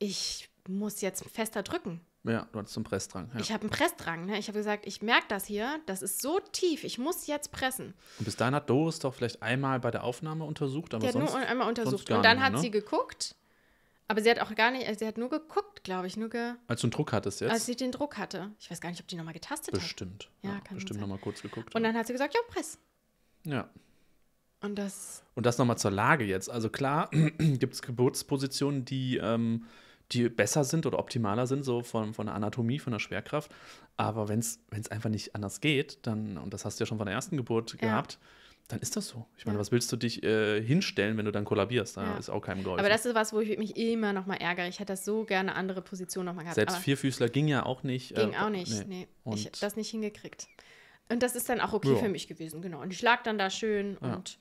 ich muss jetzt fester drücken. Ja, du hattest einen Pressdrang. Ja. Ich habe einen Pressdrang. Ne? Ich habe gesagt, ich merke das hier, das ist so tief, ich muss jetzt pressen. Und bis dahin hat Doris doch vielleicht einmal bei der Aufnahme untersucht, aber ja, sonst, nur einmal untersucht. und dann hat ne? sie geguckt aber sie hat auch gar nicht, äh, sie hat nur geguckt, glaube ich, nur ge Als du einen Druck hattest jetzt? Als sie den Druck hatte. Ich weiß gar nicht, ob die nochmal getastet bestimmt. hat. Bestimmt. Ja, ja kann Bestimmt nochmal kurz geguckt. Und dann hat sie gesagt, ja, Press. Ja. Und das. Und das nochmal zur Lage jetzt. Also klar, [CLEARS THROAT] gibt es Geburtspositionen, die, ähm, die besser sind oder optimaler sind, so von, von der Anatomie, von der Schwerkraft. Aber wenn es einfach nicht anders geht, dann, und das hast du ja schon von der ersten Geburt ja. gehabt, dann ist das so. Ich meine, ja. was willst du dich äh, hinstellen, wenn du dann kollabierst? Da ja. ist auch keinem Gold. Aber das ist was, wo ich mich immer noch mal ärgere. Ich hätte das so gerne andere Position noch mal gehabt. Selbst Vierfüßler ging ja auch nicht. Äh, ging äh, auch nicht, nee. nee. Ich habe das nicht hingekriegt. Und das ist dann auch okay ja. für mich gewesen, genau. Und ich lag dann da schön und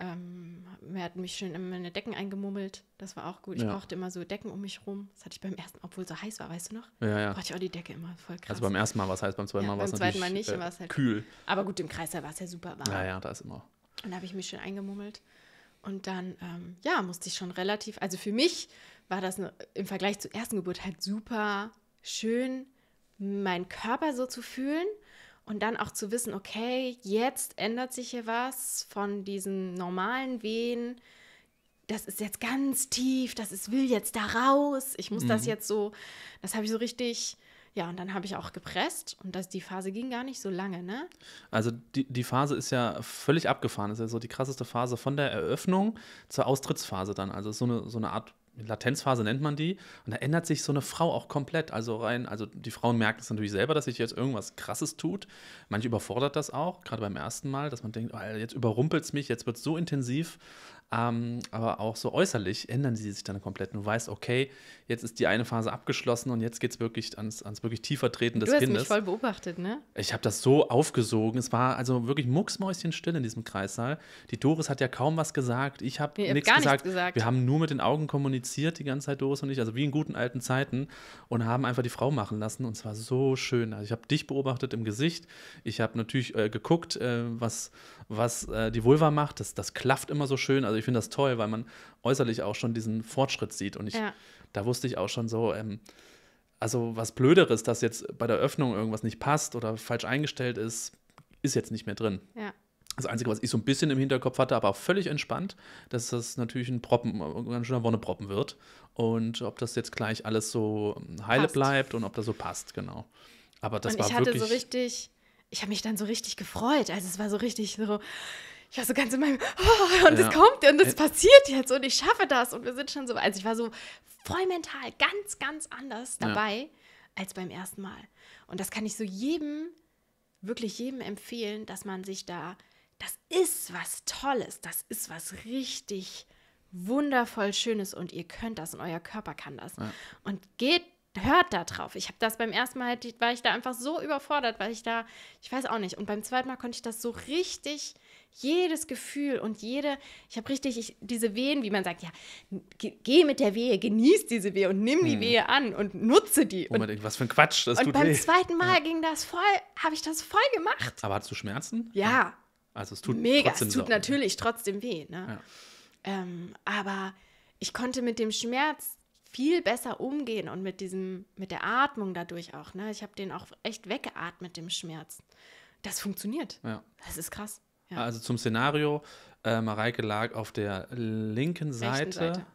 ähm, mir hat mich schön in meine Decken eingemummelt. Das war auch gut. Ich ja. brauchte immer so Decken um mich rum. Das hatte ich beim ersten, obwohl es so heiß war, weißt du noch? Ja, ja. Brauchte ich auch die Decke immer voll krass. Also beim ersten Mal war es heiß, beim zweiten Mal war es natürlich Mal nicht, äh, war es halt kühl. Aber gut, im Kreis war es ja super warm. Ja, ja, da ist immer. Und da habe ich mich schön eingemummelt. Und dann, ähm, ja, musste ich schon relativ, also für mich war das im Vergleich zur ersten Geburt halt super schön, meinen Körper so zu fühlen und dann auch zu wissen, okay, jetzt ändert sich hier was von diesen normalen Wehen. Das ist jetzt ganz tief, das ist, will jetzt da raus. Ich muss mhm. das jetzt so, das habe ich so richtig, ja, und dann habe ich auch gepresst und das, die Phase ging gar nicht so lange, ne? Also die, die Phase ist ja völlig abgefahren. Das ist ja so die krasseste Phase von der Eröffnung zur Austrittsphase dann. Also so eine, so eine Art Latenzphase nennt man die. Und da ändert sich so eine Frau auch komplett. Also rein, also die Frauen merken es natürlich selber, dass sich jetzt irgendwas krasses tut. Manche überfordert das auch, gerade beim ersten Mal, dass man denkt, oh, jetzt überrumpelt es mich, jetzt wird es so intensiv. Ähm, aber auch so äußerlich ändern sie sich dann komplett. Du weißt, okay, jetzt ist die eine Phase abgeschlossen und jetzt geht es wirklich ans, ans wirklich tiefer Treten des Kindes. Du hast Kindes. mich voll beobachtet, ne? Ich habe das so aufgesogen. Es war also wirklich mucksmäuschenstill in diesem Kreissaal. Die Doris hat ja kaum was gesagt. Ich habe nee, nichts hab gesagt. gesagt. Wir haben nur mit den Augen kommuniziert die ganze Zeit, Doris und ich, also wie in guten alten Zeiten und haben einfach die Frau machen lassen und es war so schön. Also ich habe dich beobachtet im Gesicht. Ich habe natürlich äh, geguckt, äh, was, was äh, die Vulva macht. Das, das klafft immer so schön. Also ich finde das toll, weil man äußerlich auch schon diesen Fortschritt sieht. Und ich, ja. da wusste ich auch schon so, ähm, also was Blöderes, dass jetzt bei der Öffnung irgendwas nicht passt oder falsch eingestellt ist, ist jetzt nicht mehr drin. Ja. Das Einzige, was ich so ein bisschen im Hinterkopf hatte, aber auch völlig entspannt, dass das natürlich ein Proppen, ein ganz schöner Wonneproppen wird. Und ob das jetzt gleich alles so ähm, heile passt. bleibt und ob das so passt, genau. Aber das und war ich hatte wirklich so richtig, ich habe mich dann so richtig gefreut. Also es war so richtig so, ich war so ganz in meinem, oh, und es kommt und es passiert jetzt und ich schaffe das und wir sind schon so, also ich war so voll mental ganz, ganz anders dabei ja. als beim ersten Mal. Und das kann ich so jedem, wirklich jedem empfehlen, dass man sich da, das ist was Tolles, das ist was richtig wundervoll Schönes und ihr könnt das und euer Körper kann das. Ja. Und geht hört da drauf. Ich habe das beim ersten Mal, war ich da einfach so überfordert, weil ich da, ich weiß auch nicht. Und beim zweiten Mal konnte ich das so richtig jedes Gefühl und jede, ich habe richtig ich, diese Wehen, wie man sagt, ja, geh mit der Wehe, genieß diese Wehe und nimm die hm. Wehe an und nutze die. Oh, und, und was für ein Quatsch, das und tut Und beim weh. zweiten Mal ja. ging das voll, habe ich das voll gemacht. Aber hattest du Schmerzen? Ja. Ah, also es tut Mega, es tut Sachen. natürlich trotzdem weh. Ne? Ja. Ähm, aber ich konnte mit dem Schmerz viel besser umgehen und mit diesem, mit der Atmung dadurch auch. Ne? Ich habe den auch echt weggeatmet, dem Schmerz. Das funktioniert. Ja. Das ist krass. Ja. Also zum Szenario, äh, Mareike lag auf der linken Seite. Seite.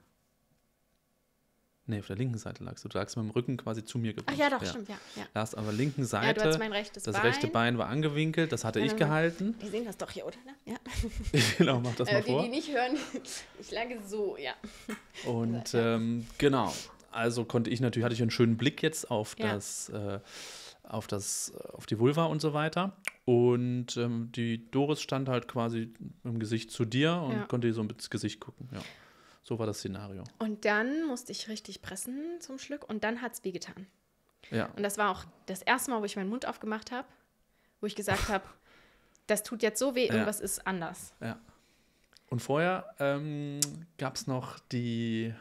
Nee, auf der linken Seite lagst du. Du lagst mit dem Rücken quasi zu mir gewandt. Ach ja, doch, ja. stimmt, ja. ja. Lagst auf der linken Seite. Ja, du mein rechtes das Bein. rechte Bein war angewinkelt, das hatte ja, ich gehalten. Die sehen das doch hier, oder? Ne? Ja. [LAUGHS] [LAUGHS] genau, mach das äh, mal die, vor. Die, die nicht hören, [LAUGHS] ich lage so, ja. Und ähm, genau, also konnte ich natürlich, hatte ich einen schönen Blick jetzt auf das... Äh, auf, das, auf die Vulva und so weiter. Und ähm, die Doris stand halt quasi im Gesicht zu dir und ja. konnte dir so ins Gesicht gucken. Ja. So war das Szenario. Und dann musste ich richtig pressen zum Schluck und dann hat es wehgetan. Ja. Und das war auch das erste Mal, wo ich meinen Mund aufgemacht habe, wo ich gesagt habe, [LAUGHS] das tut jetzt so weh, irgendwas ja. ist anders. Ja. Und vorher ähm, gab es noch die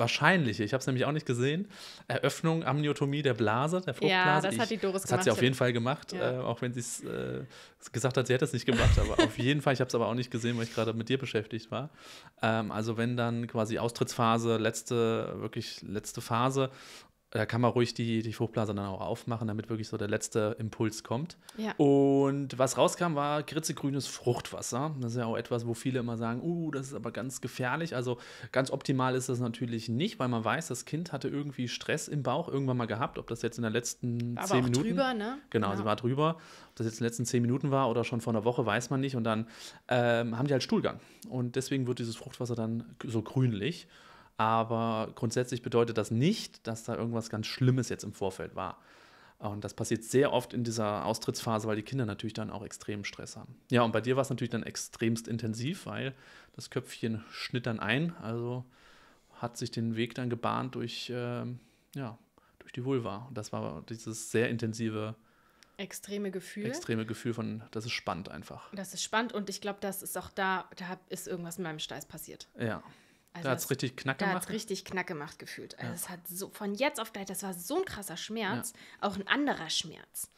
wahrscheinliche, ich habe es nämlich auch nicht gesehen, Eröffnung, Amniotomie der Blase, der Fruchtblase. Ja, das ich, hat die Doris das gemacht. hat sie auf jeden Fall gemacht, ja. äh, auch wenn sie es äh, gesagt hat, sie hätte es nicht gemacht. Aber auf jeden Fall, ich habe es aber auch nicht gesehen, weil ich gerade mit dir beschäftigt war. Ähm, also wenn dann quasi Austrittsphase, letzte, wirklich letzte Phase da kann man ruhig die, die Fruchtblase dann auch aufmachen, damit wirklich so der letzte Impuls kommt. Ja. Und was rauskam, war gritzegrünes Fruchtwasser. Das ist ja auch etwas, wo viele immer sagen, uh, das ist aber ganz gefährlich. Also ganz optimal ist das natürlich nicht, weil man weiß, das Kind hatte irgendwie Stress im Bauch irgendwann mal gehabt, ob das jetzt in der letzten war zehn Minuten. drüber, ne? Genau, genau, sie war drüber. Ob das jetzt in den letzten zehn Minuten war oder schon vor einer Woche, weiß man nicht. Und dann ähm, haben die halt Stuhlgang. Und deswegen wird dieses Fruchtwasser dann so grünlich. Aber grundsätzlich bedeutet das nicht, dass da irgendwas ganz Schlimmes jetzt im Vorfeld war. Und das passiert sehr oft in dieser Austrittsphase, weil die Kinder natürlich dann auch extremen Stress haben. Ja, und bei dir war es natürlich dann extremst intensiv, weil das Köpfchen schnitt dann ein, also hat sich den Weg dann gebahnt durch, äh, ja, durch die Vulva. Und das war dieses sehr intensive extreme Gefühl. Extreme Gefühl von, das ist spannend einfach. Das ist spannend und ich glaube, das ist auch da, da ist irgendwas mit meinem Steiß passiert. Ja. Also da hat es richtig knack gemacht. Da hat es richtig knack gemacht gefühlt. Also ja. es hat so von jetzt auf gleich, das war so ein krasser Schmerz, ja. auch ein anderer Schmerz.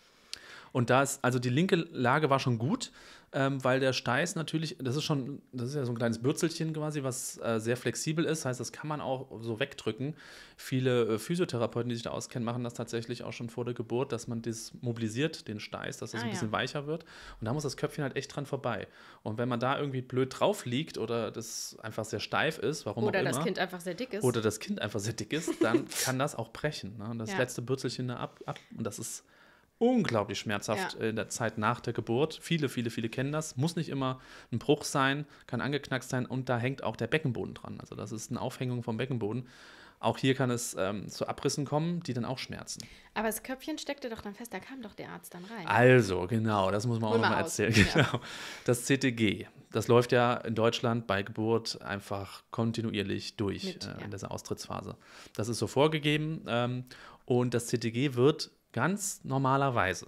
Und da ist, also die linke Lage war schon gut, ähm, weil der Steiß natürlich, das ist schon, das ist ja so ein kleines Bürzelchen quasi, was äh, sehr flexibel ist, heißt, das kann man auch so wegdrücken. Viele äh, Physiotherapeuten, die sich da auskennen, machen das tatsächlich auch schon vor der Geburt, dass man das mobilisiert, den Steiß, dass das ah, ein bisschen ja. weicher wird. Und da muss das Köpfchen halt echt dran vorbei. Und wenn man da irgendwie blöd drauf liegt oder das einfach sehr steif ist, warum oder auch immer. Oder das Kind einfach sehr dick ist. Oder das Kind einfach sehr dick ist, dann [LAUGHS] kann das auch brechen. Ne? Und das ja. letzte Bürzelchen da ab, ab. Und das ist unglaublich schmerzhaft ja. in der Zeit nach der Geburt. Viele, viele, viele kennen das. Muss nicht immer ein Bruch sein, kann angeknackst sein und da hängt auch der Beckenboden dran. Also das ist eine Aufhängung vom Beckenboden. Auch hier kann es ähm, zu Abrissen kommen, die dann auch schmerzen. Aber das Köpfchen steckte doch dann fest, da kam doch der Arzt dann rein. Also, genau, das muss man auch nochmal erzählen. Genau. Das CTG, das läuft ja in Deutschland bei Geburt einfach kontinuierlich durch Mit, äh, in ja. dieser Austrittsphase. Das ist so vorgegeben ähm, und das CTG wird ganz normalerweise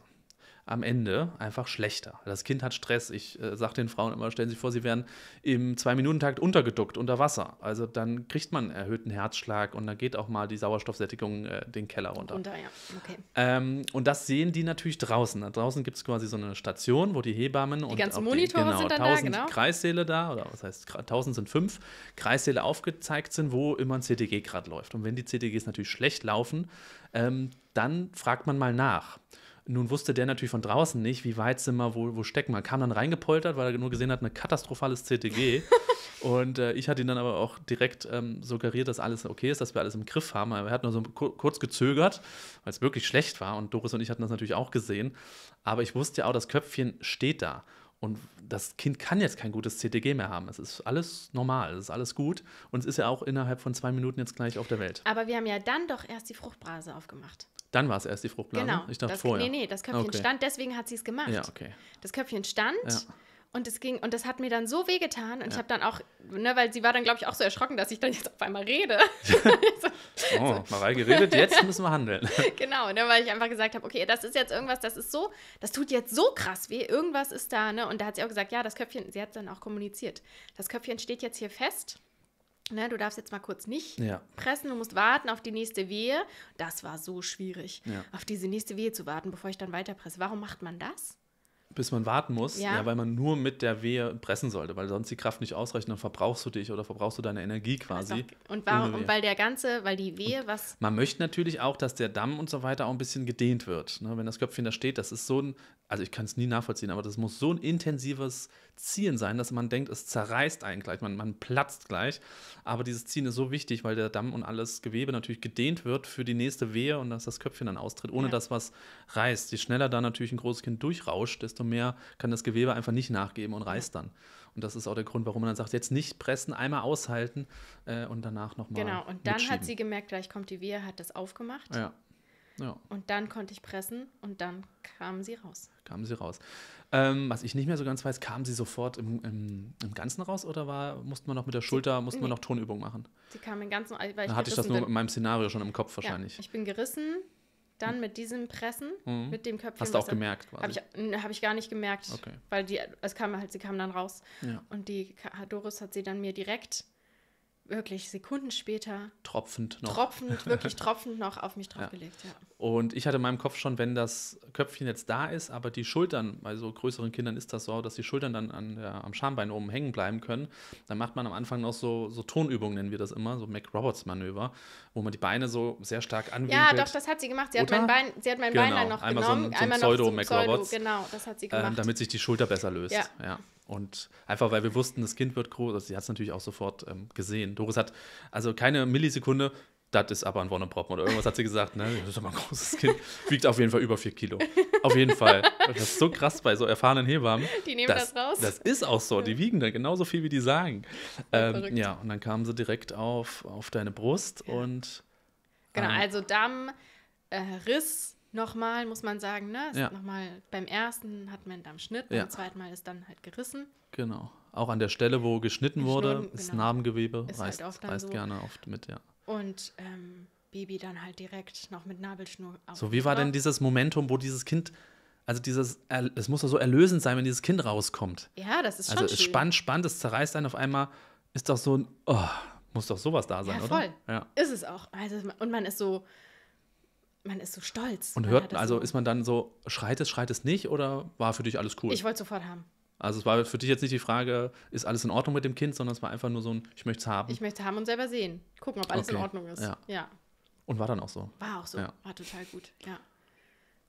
am Ende einfach schlechter. Das Kind hat Stress. Ich äh, sage den Frauen immer, stellen Sie sich vor, Sie werden im Zwei-Minuten-Takt untergeduckt, unter Wasser. Also dann kriegt man einen erhöhten Herzschlag und dann geht auch mal die Sauerstoffsättigung äh, den Keller runter. Unter, ja. okay. ähm, und das sehen die natürlich draußen. Da draußen gibt es quasi so eine Station, wo die Hebammen die und ganzen Monitore die, genau, sind dann tausend da, genau. Kreissäle da, oder was heißt, 1000 sind fünf Kreissäle aufgezeigt sind, wo immer ein CTG gerade läuft. Und wenn die CTGs natürlich schlecht laufen, ähm, dann fragt man mal nach. Nun wusste der natürlich von draußen nicht, wie weit sind wir, wo, wo stecken wir. Kam dann reingepoltert, weil er nur gesehen hat, ein katastrophales CTG. [LAUGHS] und äh, ich hatte ihn dann aber auch direkt ähm, suggeriert, dass alles okay ist, dass wir alles im Griff haben. Aber er hat nur so kurz gezögert, weil es wirklich schlecht war. Und Doris und ich hatten das natürlich auch gesehen. Aber ich wusste ja auch, das Köpfchen steht da. Und das Kind kann jetzt kein gutes CTG mehr haben. Es ist alles normal, es ist alles gut. Und es ist ja auch innerhalb von zwei Minuten jetzt gleich auf der Welt. Aber wir haben ja dann doch erst die Fruchtblase aufgemacht. Dann war es erst die Fruchtblase? Genau. Ich dachte das, vorher. Nee, nee, das Köpfchen okay. stand, deswegen hat sie es gemacht. Ja, okay. Das Köpfchen stand. Ja und das ging, und das hat mir dann so wehgetan. Und ja. ich habe dann auch, ne, weil sie war dann, glaube ich, auch so erschrocken, dass ich dann jetzt auf einmal rede. [LAUGHS] [LAUGHS] so, also, oh, so. Marei geredet, jetzt müssen wir handeln. [LAUGHS] genau, ne, weil ich einfach gesagt habe, okay, das ist jetzt irgendwas, das ist so, das tut jetzt so krass weh, irgendwas ist da, ne? Und da hat sie auch gesagt, ja, das Köpfchen, sie hat dann auch kommuniziert, das Köpfchen steht jetzt hier fest. Ne, du darfst jetzt mal kurz nicht ja. pressen, du musst warten auf die nächste Wehe. Das war so schwierig, ja. auf diese nächste Wehe zu warten, bevor ich dann weiterpresse. Warum macht man das? Bis man warten muss, ja. ja. weil man nur mit der Wehe pressen sollte, weil sonst die Kraft nicht ausreicht, dann verbrauchst du dich oder verbrauchst du deine Energie quasi. Doch, und, warum, und weil der ganze, weil die Wehe, was. Man möchte natürlich auch, dass der Damm und so weiter auch ein bisschen gedehnt wird. Ne? Wenn das Köpfchen da steht, das ist so ein also ich kann es nie nachvollziehen, aber das muss so ein intensives Ziehen sein, dass man denkt, es zerreißt einen gleich, man, man platzt gleich. Aber dieses Ziehen ist so wichtig, weil der Damm und alles Gewebe natürlich gedehnt wird für die nächste Wehe und dass das Köpfchen dann austritt, ohne ja. dass was reißt. Je schneller da natürlich ein großes Kind durchrauscht, desto mehr kann das Gewebe einfach nicht nachgeben und reißt dann. Und das ist auch der Grund, warum man dann sagt, jetzt nicht pressen, einmal aushalten äh, und danach nochmal. Genau, und dann hat sie gemerkt, gleich kommt die Wehe, hat das aufgemacht. Ja ja. Und dann konnte ich pressen und dann kamen sie raus. Kamen sie raus. Ähm, was ich nicht mehr so ganz weiß, kamen sie sofort im, im, im Ganzen raus oder war, musste man noch mit der Schulter, musste nee. man noch Tonübung machen? Sie kamen im Ganzen, weil ich Dann hatte ich das nur bin. in meinem Szenario schon im Kopf wahrscheinlich. Ja, ich bin gerissen, dann hm. mit diesem Pressen, mhm. mit dem Köpfchen. Hast du auch gemerkt, quasi? Habe ich, hab ich, gar nicht gemerkt, okay. weil die, es kam halt, sie kamen dann raus. Ja. Und die Doris hat sie dann mir direkt wirklich Sekunden später tropfend noch. Tropfend, [LAUGHS] wirklich tropfend noch auf mich draufgelegt, ja. ja. Und ich hatte in meinem Kopf schon, wenn das Köpfchen jetzt da ist, aber die Schultern, bei so größeren Kindern ist das so, dass die Schultern dann an, ja, am Schambein oben hängen bleiben können, dann macht man am Anfang noch so, so Tonübungen, nennen wir das immer, so Mac-Roberts-Manöver, wo man die Beine so sehr stark anwinkelt. Ja, doch, das hat sie gemacht. Sie Oder? hat mein Bein, sie hat mein genau. Bein dann noch einmal genommen. So ein, so ein einmal Pseudo noch so Pseudo, genau, das hat sie ähm, gemacht. Ähm, damit sich die Schulter besser löst, ja. ja. Und einfach weil wir wussten, das Kind wird groß, also sie hat es natürlich auch sofort ähm, gesehen. Doris hat also keine Millisekunde, das ist aber ein Wonneproppen oder irgendwas hat sie gesagt, ne? Das ist aber ein großes Kind, wiegt auf jeden Fall über vier Kilo. Auf jeden Fall. Das ist so krass bei so erfahrenen Hebammen. Die nehmen das, das raus. Das ist auch so, die wiegen dann genauso viel, wie die sagen. Ähm, ja, und dann kamen sie direkt auf, auf deine Brust und. Genau, ähm, also Damm, äh, Riss, nochmal, muss man sagen, ne? Ja. Nochmal, beim ersten hat man am Schnitt, beim zweiten Mal ist dann halt gerissen. Genau. Auch an der Stelle, wo geschnitten, wurde, genau. ist Narbengewebe, ist halt reißt, halt reißt so. gerne oft mit, ja. Und ähm, Baby dann halt direkt noch mit Nabelschnur. so, wie war denn dieses Momentum, wo dieses Kind, also dieses, es muss doch so erlösend sein, wenn dieses Kind rauskommt. Ja, das ist schon Also es ist spannend, spannend, es zerreißt einen auf einmal, ist doch so ein, oh, muss doch sowas da sein, ja, voll. oder? Ja. Ist es auch. Also, und man ist so, man ist so stolz. Und hört, also ist man dann so, schreit es, schreit es nicht oder war für dich alles cool? Ich wollte sofort haben. Also es war für dich jetzt nicht die Frage, ist alles in Ordnung mit dem Kind, sondern es war einfach nur so ein, ich möchte es haben. Ich möchte es haben und selber sehen. Gucken, ob alles okay. in Ordnung ist. Ja. ja. Und war dann auch so. War auch so. Ja. War total gut, ja.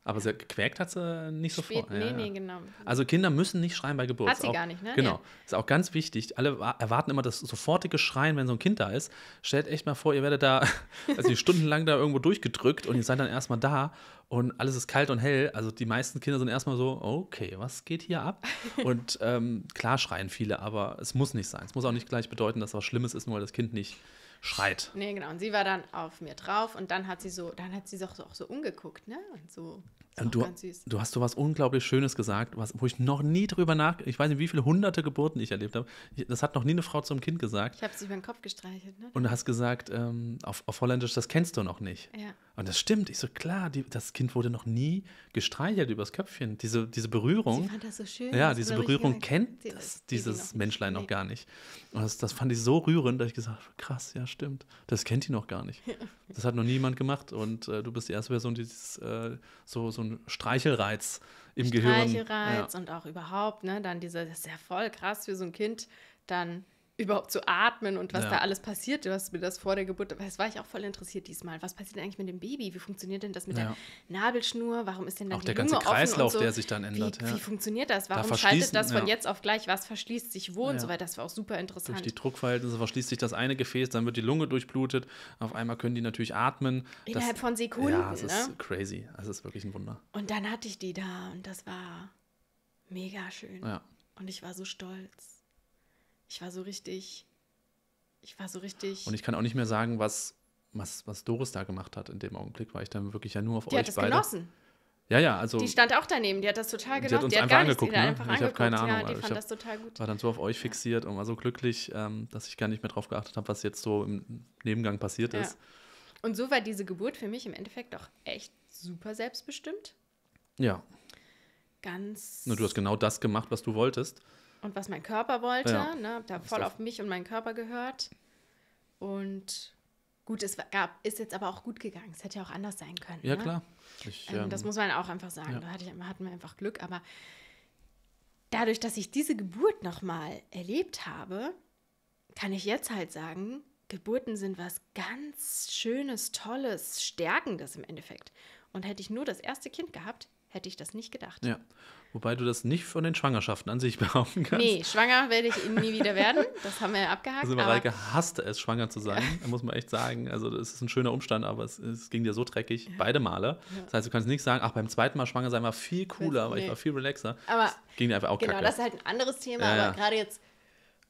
Aber sie, gequäkt hat sie nicht Spät, sofort. Nee, ja, nee, genau. Also Kinder müssen nicht schreien bei Geburt. Hat sie auch, gar nicht, ne? Genau. Ja. Ist auch ganz wichtig. Alle erwarten immer das sofortige Schreien, wenn so ein Kind da ist. Stellt echt mal vor, ihr werdet da, [LAUGHS] also stundenlang da irgendwo durchgedrückt und ihr seid dann erstmal da und alles ist kalt und hell. Also die meisten Kinder sind erstmal so, okay, was geht hier ab? [LAUGHS] Und ähm, klar schreien viele, aber es muss nicht sein. Es muss auch nicht gleich bedeuten, dass was Schlimmes ist, nur weil das Kind nicht schreit. Nee, genau. Und sie war dann auf mir drauf und dann hat sie so, dann hat sie doch so, auch so umgeguckt, ne? Und so und du, du hast so was unglaublich Schönes gesagt, was, wo ich noch nie drüber nach. Ich weiß nicht, wie viele hunderte Geburten ich erlebt habe. Ich, das hat noch nie eine Frau zum Kind gesagt. Ich habe sie über den Kopf gestreichelt. Ne? Und du hast gesagt, ähm, auf, auf Holländisch, das kennst du noch nicht. Ja. Und das stimmt. Ich so, klar, die, das Kind wurde noch nie gestreichelt übers Köpfchen. Diese, diese Berührung. Ich fand das so schön. Ja, diese Berührung kennt das, dieses die Menschlein noch, noch gar nicht. Und das, das fand ich so rührend, dass ich gesagt habe, krass, ja, stimmt. Das kennt die noch gar nicht. [LAUGHS] das hat noch niemand gemacht. Und äh, du bist die erste Person, die dieses, äh, so, so ein Streichelreiz im Streichelreiz Gehirn. Streichelreiz ja. und auch überhaupt, ne? Dann diese, das ist ja voll krass für so ein Kind, dann überhaupt zu atmen und was ja. da alles passiert, was mir das vor der Geburt, das war ich auch voll interessiert diesmal. Was passiert denn eigentlich mit dem Baby? Wie funktioniert denn das mit ja. der Nabelschnur? Warum ist denn dann auch der Lunge Kreislauf, so? der sich dann ändert? Wie, ja. wie funktioniert das? Warum da schaltet das von jetzt auf gleich? Was verschließt sich wo und so weiter? Das war auch super interessant. Durch die Druckverhältnisse verschließt sich das eine Gefäß, dann wird die Lunge durchblutet. Auf einmal können die natürlich atmen. Innerhalb das, von Sekunden. Ja, das ist ne? crazy. Das ist wirklich ein Wunder. Und dann hatte ich die da und das war mega schön. Und ich war so stolz ich war so richtig, ich war so richtig. Und ich kann auch nicht mehr sagen, was, was, was Doris da gemacht hat in dem Augenblick, weil ich dann wirklich ja nur auf die euch hat das beide. Genossen. Ja, ja, also. Die stand auch daneben, die hat das total genossen. Die hat uns die einfach hat angeguckt, nichts, ne? Einfach ich habe keine Ahnung. Ja, die fand ich hab, das total gut. War dann so auf euch fixiert und war so glücklich, ähm, dass ich gar nicht mehr drauf geachtet habe, was jetzt so im Nebengang passiert ja. ist. Und so war diese Geburt für mich im Endeffekt doch echt super selbstbestimmt. Ja. Ganz. Nur du hast genau das gemacht, was du wolltest. Und was mein Körper wollte, ja. ne, da voll auf mich und meinen Körper gehört. Und gut, es gab, ist jetzt aber auch gut gegangen. Es hätte ja auch anders sein können. Ja, ne? klar. Ich, ähm, ähm, das muss man auch einfach sagen. Ja. Da hatte ich, hatten wir einfach Glück. Aber dadurch, dass ich diese Geburt nochmal erlebt habe, kann ich jetzt halt sagen, Geburten sind was ganz Schönes, Tolles, Stärkendes im Endeffekt. Und hätte ich nur das erste Kind gehabt, hätte ich das nicht gedacht. Ja. Wobei du das nicht von den Schwangerschaften an sich [LAUGHS] behaupten kannst. Nee, schwanger werde ich nie wieder werden. Das haben wir abgehakt. Also Mareike hasste es, schwanger zu sein. Ja. Muss man echt sagen. Also das ist ein schöner Umstand, aber es, es ging dir so dreckig. Ja. Beide Male. Ja. Das heißt, du kannst nicht sagen, ach, beim zweiten Mal schwanger sein war viel cooler, weil nee. ich war viel relaxer. Aber das ging dir einfach auch genau, kacke. Genau, das ist halt ein anderes Thema. Aber gerade jetzt,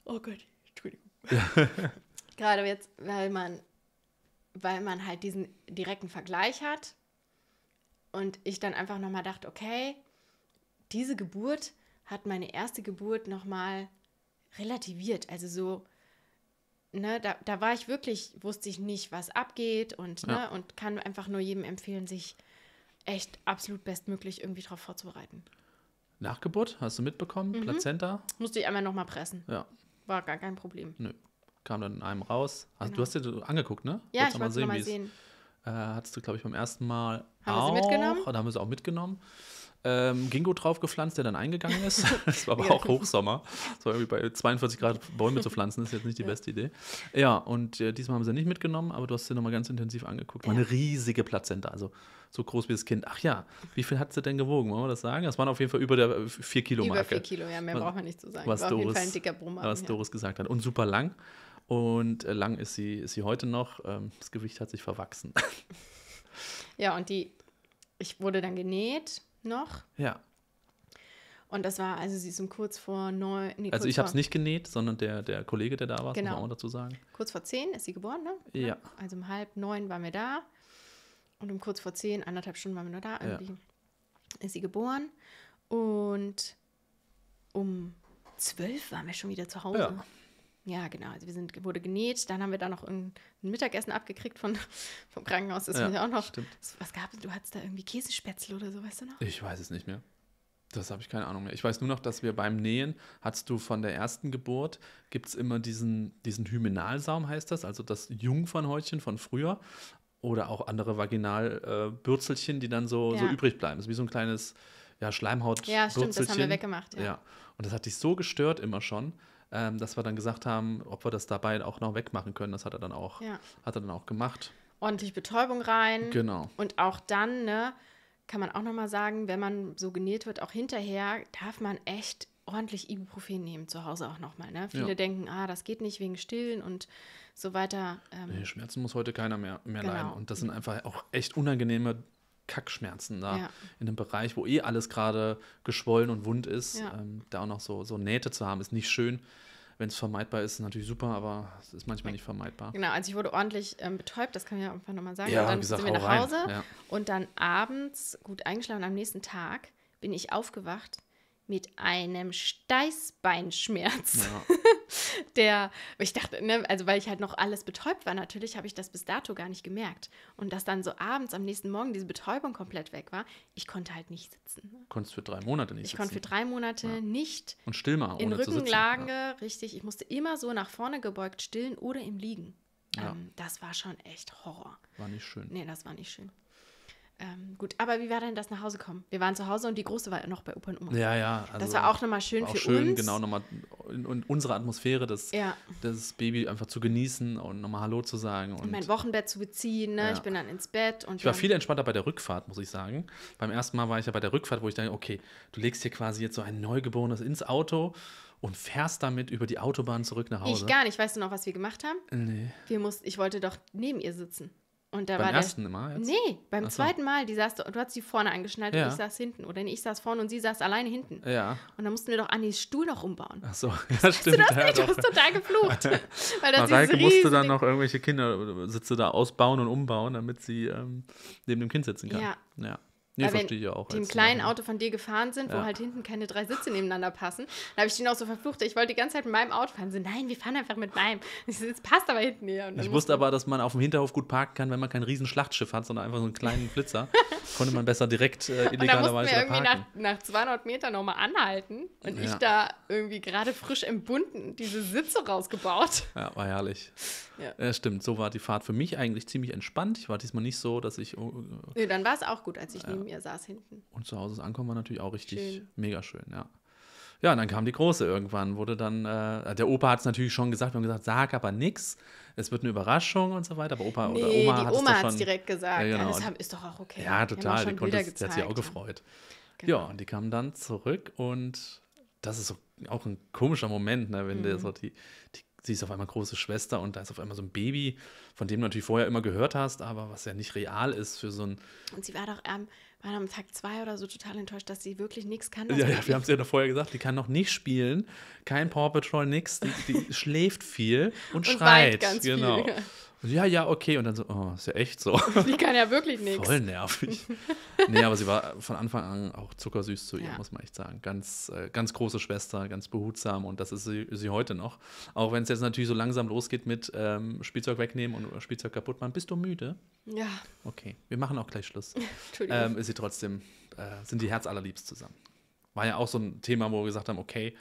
oh Gott, Entschuldigung. [LAUGHS] gerade jetzt, weil man, weil man halt diesen direkten Vergleich hat und ich dann einfach nochmal dachte, okay, diese Geburt hat meine erste Geburt nochmal relativiert. Also so, ne, da, da war ich wirklich, wusste ich nicht, was abgeht und, ja. ne, und kann einfach nur jedem empfehlen, sich echt absolut bestmöglich irgendwie darauf vorzubereiten. Nachgeburt, hast du mitbekommen? Mhm. Plazenta? Musste ich einmal nochmal pressen. Ja. War gar kein Problem. Nö. Kam dann in einem raus. Also, genau. Du hast dir angeguckt, ne? Ja, Wollt's ich wollte mal sehen äh, hattest du, glaube ich, beim ersten Mal haben auch. Wir sie mitgenommen? Da haben wir sie auch mitgenommen. Ähm, Gingo drauf gepflanzt, der dann eingegangen ist. Es [LAUGHS] war aber ja. auch Hochsommer. So irgendwie bei 42 Grad Bäume zu pflanzen, ist jetzt nicht die ja. beste Idee. Ja, und äh, diesmal haben sie nicht mitgenommen, aber du hast sie nochmal ganz intensiv angeguckt. Ja. War eine riesige Plazenta, also so groß wie das Kind. Ach ja, wie viel hat sie denn gewogen? Wollen wir das sagen? Das waren auf jeden Fall über der 4 äh, Kilo Marke. Über 4 Kilo, ja, mehr was, brauchen wir nicht zu sagen. Was, Doris, ein dicker Brummer, was Doris gesagt hat. Und super lang. Und äh, lang ist sie, ist sie heute noch. Ähm, das Gewicht hat sich verwachsen. [LAUGHS] Ja, und die, ich wurde dann genäht noch. Ja. Und das war, also sie ist um kurz vor neun. Nee, also ich habe es nicht genäht, sondern der, der Kollege, der da war, genau. muss man genau. auch dazu sagen. Kurz vor zehn ist sie geboren, ne? Ja. Also um halb neun waren wir da. Und um kurz vor zehn, anderthalb Stunden waren wir nur da irgendwie. Ja. Ist sie geboren. Und um zwölf waren wir schon wieder zu Hause. Ja. Ja, genau. Also wir sind, wurde genäht, dann haben wir da noch ein Mittagessen abgekriegt von, [LAUGHS] vom Krankenhaus. Das ja, ja auch noch. Stimmt. Was gab es? Du hattest da irgendwie Käsespätzle oder so, weißt du noch? Ich weiß es nicht mehr. Das habe ich keine Ahnung mehr. Ich weiß nur noch, dass wir beim Nähen, hattest du von der ersten Geburt, gibt es immer diesen, diesen Hymenalsaum, heißt das, also das Jungfernhäutchen von früher oder auch andere Vaginalbürzelchen, äh, die dann so, ja. so übrig bleiben. Das ist wie so ein kleines ja, Schleimhaut. Ja, stimmt, das haben wir weggemacht. Ja. ja. Und das hat dich so gestört immer schon, ähm, dass wir dann gesagt haben, ob wir das dabei auch noch wegmachen können. Das hat er dann auch, ja. hat er dann auch gemacht. Ordentlich Betäubung rein. Genau. Und auch dann, ne, kann man auch nochmal sagen, wenn man so genäht wird, auch hinterher darf man echt ordentlich Ibuprofen nehmen zu Hause auch nochmal. Ne? Viele ja. denken, ah, das geht nicht wegen Stillen und so weiter. Ähm, nee, Schmerzen muss heute keiner mehr, mehr genau. leiden. Und das sind einfach auch echt unangenehme Kackschmerzen da ja. in einem Bereich, wo eh alles gerade geschwollen und wund ist. Ja. Ähm, da auch noch so, so Nähte zu haben, ist nicht schön. Wenn es vermeidbar ist, natürlich super, aber es ist manchmal nicht vermeidbar. Genau, also ich wurde ordentlich ähm, betäubt, das kann ich ja einfach nochmal sagen. Ja, und dann gesagt, sind wir nach Hause ja. und dann abends gut eingeschlafen am nächsten Tag bin ich aufgewacht mit einem Steißbeinschmerz. Ja. [LAUGHS] [LAUGHS] der, ich dachte, ne, also weil ich halt noch alles betäubt war, natürlich habe ich das bis dato gar nicht gemerkt. Und dass dann so abends am nächsten Morgen diese Betäubung komplett weg war, ich konnte halt nicht sitzen. Ne? Konntest für drei Monate nicht ich sitzen. Ich konnte für drei Monate ja. nicht. Und still mal, ohne In Rückenlage, ja. richtig. Ich musste immer so nach vorne gebeugt stillen oder im Liegen. Ja. Ähm, das war schon echt Horror. War nicht schön. Nee, das war nicht schön. Ähm, gut, aber wie war denn das nach Hause kommen? Wir waren zu Hause und die Große war noch bei Opa und Oma. Ja, ja. Also das war auch nochmal schön auch für schön, uns. Genau, nochmal in, in unsere Atmosphäre, das, ja. das Baby einfach zu genießen und nochmal Hallo zu sagen. Und, und mein Wochenbett zu beziehen, ne? Ja. Ich bin dann ins Bett. und Ich war viel entspannter bei der Rückfahrt, muss ich sagen. Beim ersten Mal war ich ja bei der Rückfahrt, wo ich dachte, okay, du legst hier quasi jetzt so ein Neugeborenes ins Auto und fährst damit über die Autobahn zurück nach Hause. Ich gar nicht. Weißt du noch, was wir gemacht haben? Nee. Wir mussten, ich wollte doch neben ihr sitzen. Und da beim war ersten Mal? Jetzt? Nee, beim so. zweiten Mal. Die saß, du hast sie vorne angeschnallt ja. und ich saß hinten. Oder nee, ich saß vorne und sie saß alleine hinten. Ja. Und dann mussten wir doch Annis Stuhl noch umbauen. Ach so, [LAUGHS] ja, das stimmt. Du das ja, nicht? Du hast total geflucht. [LAUGHS] weil das Mareike musste dann noch irgendwelche Kindersitze da ausbauen und umbauen, damit sie ähm, neben dem Kind sitzen kann. Ja. ja. Nee, verstehe ich auch. Die im kleinen Auto von dir gefahren sind, ja. wo halt hinten keine drei Sitze nebeneinander passen. Da habe ich den auch so verflucht. Ich wollte die ganze Zeit mit meinem Auto fahren. So, nein, wir fahren einfach mit meinem. Es [LAUGHS] passt aber hinten hier. ich wusste aber, dass man auf dem Hinterhof gut parken kann, wenn man kein Schlachtschiff hat, sondern einfach so einen kleinen Blitzer. [LAUGHS] Konnte man besser direkt äh, illegalerweise da parken. irgendwie nach, nach 200 Metern nochmal anhalten. Und ja. ich da irgendwie gerade frisch entbunden diese Sitze rausgebaut. Ja, war herrlich. Ja. Äh, stimmt, so war die Fahrt für mich eigentlich ziemlich entspannt. Ich war diesmal nicht so, dass ich. Oh, nee, dann war es auch gut, als ich neben mir saß hinten. Und zu Hause ankommen war natürlich auch richtig schön. mega schön, ja. Ja, und dann kam die Große irgendwann, wurde dann, äh, der Opa hat es natürlich schon gesagt, wir haben gesagt, sag aber nichts, es wird eine Überraschung und so weiter, aber Opa nee, oder Oma hat es Oma schon, direkt gesagt, ja, genau. ja, ist doch auch okay. Ja, total, die, konnte, die hat sich auch gefreut. Genau. Ja, und die kam dann zurück und das ist so auch ein komischer Moment, ne, wenn mhm. der so die, die, sie ist auf einmal große Schwester und da ist auf einmal so ein Baby, von dem du natürlich vorher immer gehört hast, aber was ja nicht real ist für so ein. Und sie war doch am ähm, waren am Tag zwei oder so total enttäuscht, dass sie wirklich nichts kann. Ja, also ja, wir haben es ja vorher gesagt, die kann noch nicht spielen, kein Paw Patrol, nix, die, die [LAUGHS] schläft viel und, und schreit. Weint ganz genau. Viel, ja ja, ja, okay. Und dann so, oh, ist ja echt so. Die kann ja wirklich [LAUGHS] nichts. Voll nervig. nee, aber sie war von Anfang an auch zuckersüß zu ihr, ja. muss man echt sagen. Ganz, äh, ganz große Schwester, ganz behutsam und das ist sie, sie heute noch. Auch wenn es jetzt natürlich so langsam losgeht mit ähm, Spielzeug wegnehmen und Spielzeug kaputt machen. Bist du müde? Ja. Okay, wir machen auch gleich Schluss. [LAUGHS] Entschuldigung. Ähm, ist sie trotzdem, äh, sind die Herz allerliebst zusammen. War ja auch so ein Thema, wo wir gesagt haben, okay,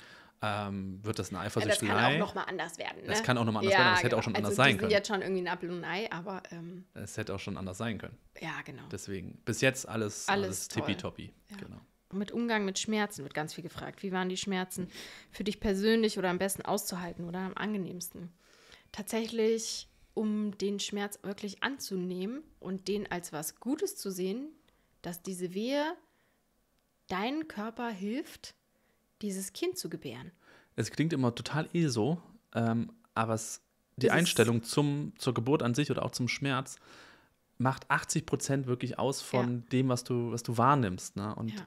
ähm, wird das eine Eifersüchtelei. Ja, das kann auch nochmal anders werden. Ne? Das kann auch nochmal anders ja, werden, das genau. hätte auch schon genau. anders also, sein die können. sind jetzt schon irgendwie ein Apfel und Ei, aber. Ähm, hätte auch schon anders sein können. Ja, genau. Deswegen, bis jetzt alles, alles, alles tippitoppi. Ja. Genau. Mit Umgang mit Schmerzen wird ganz viel gefragt. Wie waren die Schmerzen für dich persönlich oder am besten auszuhalten oder am angenehmsten? Tatsächlich, um den Schmerz wirklich anzunehmen und den als was Gutes zu sehen, dass diese Wehe deinen Körper hilft, dieses Kind zu gebären. Es klingt immer total eh so, ähm, aber es, die das Einstellung zum, zur Geburt an sich oder auch zum Schmerz macht 80 Prozent wirklich aus von ja. dem, was du, was du wahrnimmst. Ne? Und ja.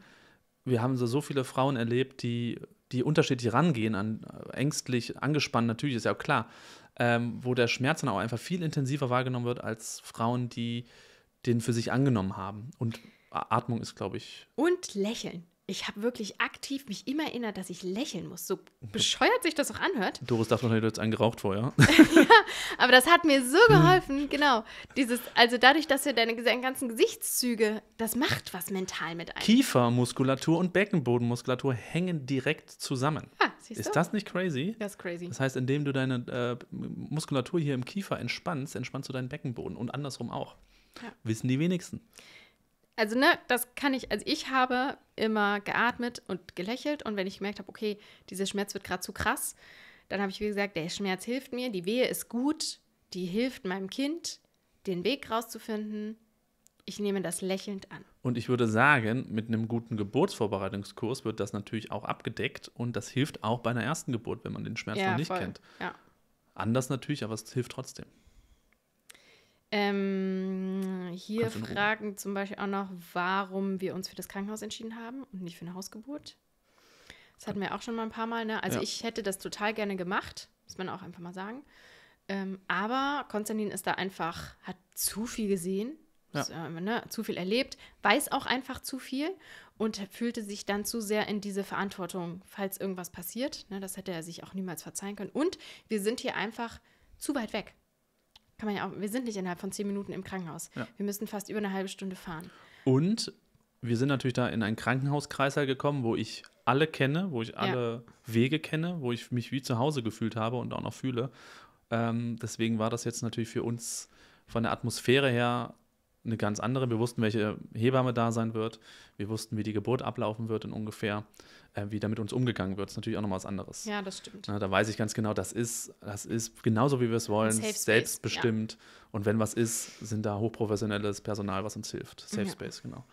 wir haben so, so viele Frauen erlebt, die, die unterschiedlich rangehen, an, äh, ängstlich, angespannt, natürlich, ist ja auch klar, ähm, wo der Schmerz dann auch einfach viel intensiver wahrgenommen wird als Frauen, die den für sich angenommen haben. Und Atmung ist, glaube ich. Und lächeln ich habe wirklich aktiv mich immer erinnert, dass ich lächeln muss. So [LAUGHS] bescheuert sich das auch anhört. Doris darf noch nicht jetzt angeraucht vorher. [LAUGHS] ja, aber das hat mir so [LAUGHS] geholfen, genau. Dieses, also dadurch, dass du deine ganzen Gesichtszüge, das macht was mental mit einem. Kiefermuskulatur und Beckenbodenmuskulatur hängen direkt zusammen. Ah, siehst du? Ist das nicht crazy? Das ist crazy. Das heißt, indem du deine äh, Muskulatur hier im Kiefer entspannst, entspannst du deinen Beckenboden und andersrum auch. Ja. Wissen die wenigsten also ne, das kann ich, also ich habe immer geatmet und gelächelt und wenn ich gemerkt habe, okay, dieser Schmerz wird gerade zu krass, dann habe ich wie gesagt, der Schmerz hilft mir, die Wehe ist gut, die hilft meinem Kind, den Weg rauszufinden. Ich nehme das lächelnd an. Und ich würde sagen, mit einem guten Geburtsvorbereitungskurs wird das natürlich auch abgedeckt und das hilft auch bei einer ersten Geburt, wenn man den Schmerz ja, noch nicht voll. kennt. Ja. Anders natürlich, aber es hilft trotzdem. Ähm, hier fragen zum Beispiel auch noch, warum wir uns für das Krankenhaus entschieden haben und nicht für eine Hausgeburt. Das hatten wir auch schon mal ein paar Mal. Ne? Also ja. ich hätte das total gerne gemacht, muss man auch einfach mal sagen. Ähm, aber Konstantin ist da einfach, hat zu viel gesehen, ja. ist, äh, ne, zu viel erlebt, weiß auch einfach zu viel und fühlte sich dann zu sehr in diese Verantwortung, falls irgendwas passiert. Ne? Das hätte er sich auch niemals verzeihen können. Und wir sind hier einfach zu weit weg kann man ja auch, wir sind nicht innerhalb von zehn Minuten im Krankenhaus. Ja. Wir müssen fast über eine halbe Stunde fahren. Und wir sind natürlich da in einen Krankenhauskreis gekommen, wo ich alle kenne, wo ich alle ja. Wege kenne, wo ich mich wie zu Hause gefühlt habe und auch noch fühle. Ähm, deswegen war das jetzt natürlich für uns von der Atmosphäre her eine ganz andere. Wir wussten, welche Hebamme da sein wird. Wir wussten, wie die Geburt ablaufen wird und ungefähr, äh, wie damit uns umgegangen wird. Das ist natürlich auch nochmal was anderes. Ja, das stimmt. Ja, da weiß ich ganz genau, das ist, das ist genauso, wie wir es wollen, selbstbestimmt. Ja. Und wenn was ist, sind da hochprofessionelles Personal, was uns hilft. Safe ja. Space, genau.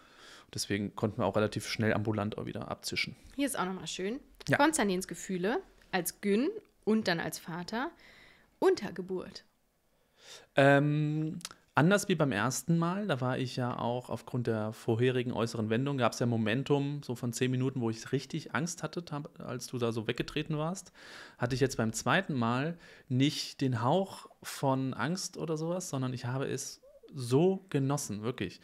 deswegen konnten wir auch relativ schnell ambulant auch wieder abzischen. Hier ist auch nochmal schön. Ja. Konstantins Gefühle als Gün und dann als Vater unter Geburt. Ähm, Anders wie beim ersten Mal, da war ich ja auch aufgrund der vorherigen äußeren Wendung, gab es ja Momentum so von zehn Minuten, wo ich richtig Angst hatte, als du da so weggetreten warst. Hatte ich jetzt beim zweiten Mal nicht den Hauch von Angst oder sowas, sondern ich habe es so genossen, wirklich.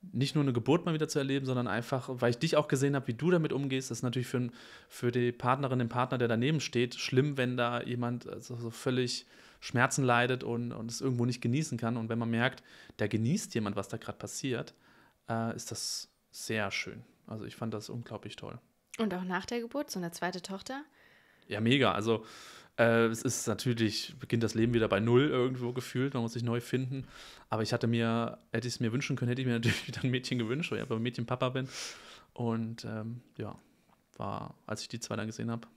Nicht nur eine Geburt mal wieder zu erleben, sondern einfach, weil ich dich auch gesehen habe, wie du damit umgehst. Das ist natürlich für, für die Partnerin, den Partner, der daneben steht, schlimm, wenn da jemand also so völlig Schmerzen leidet und, und es irgendwo nicht genießen kann. Und wenn man merkt, da genießt jemand, was da gerade passiert, äh, ist das sehr schön. Also ich fand das unglaublich toll. Und auch nach der Geburt, so eine zweite Tochter? Ja, mega. Also äh, es ist natürlich, beginnt das Leben wieder bei Null irgendwo gefühlt, man muss sich neu finden. Aber ich hatte mir, hätte ich es mir wünschen können, hätte ich mir [LAUGHS] natürlich wieder ein Mädchen gewünscht, weil ich aber Mädchen Papa bin. Und ähm, ja, war, als ich die zwei dann gesehen habe,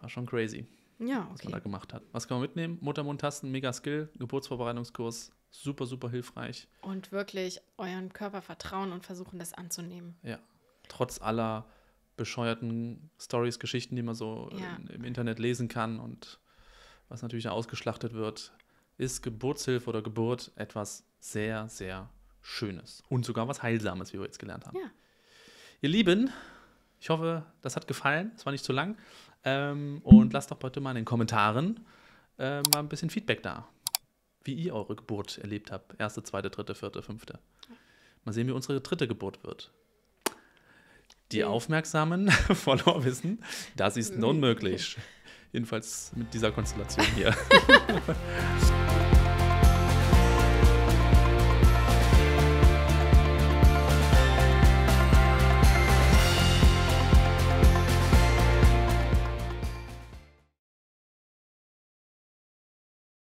war schon crazy. Ja, okay. Was man da gemacht hat. Was kann man mitnehmen? Muttermund-Tasten, mega Skill, Geburtsvorbereitungskurs, super, super hilfreich. Und wirklich euren Körper vertrauen und versuchen, das anzunehmen. Ja. Trotz aller bescheuerten Stories, Geschichten, die man so ja. in, im Internet lesen kann und was natürlich ausgeschlachtet wird, ist Geburtshilfe oder Geburt etwas sehr, sehr Schönes und sogar was Heilsames, wie wir jetzt gelernt haben. Ja. Ihr Lieben, ich hoffe, das hat gefallen. Es war nicht zu lang. Ähm, und lasst doch bitte mal in den Kommentaren äh, mal ein bisschen Feedback da, wie ihr eure Geburt erlebt habt. Erste, zweite, dritte, vierte, fünfte. Mal sehen, wie unsere dritte Geburt wird. Die aufmerksamen Follower [LAUGHS] wissen, das ist unmöglich. Jedenfalls mit dieser Konstellation hier. [LAUGHS]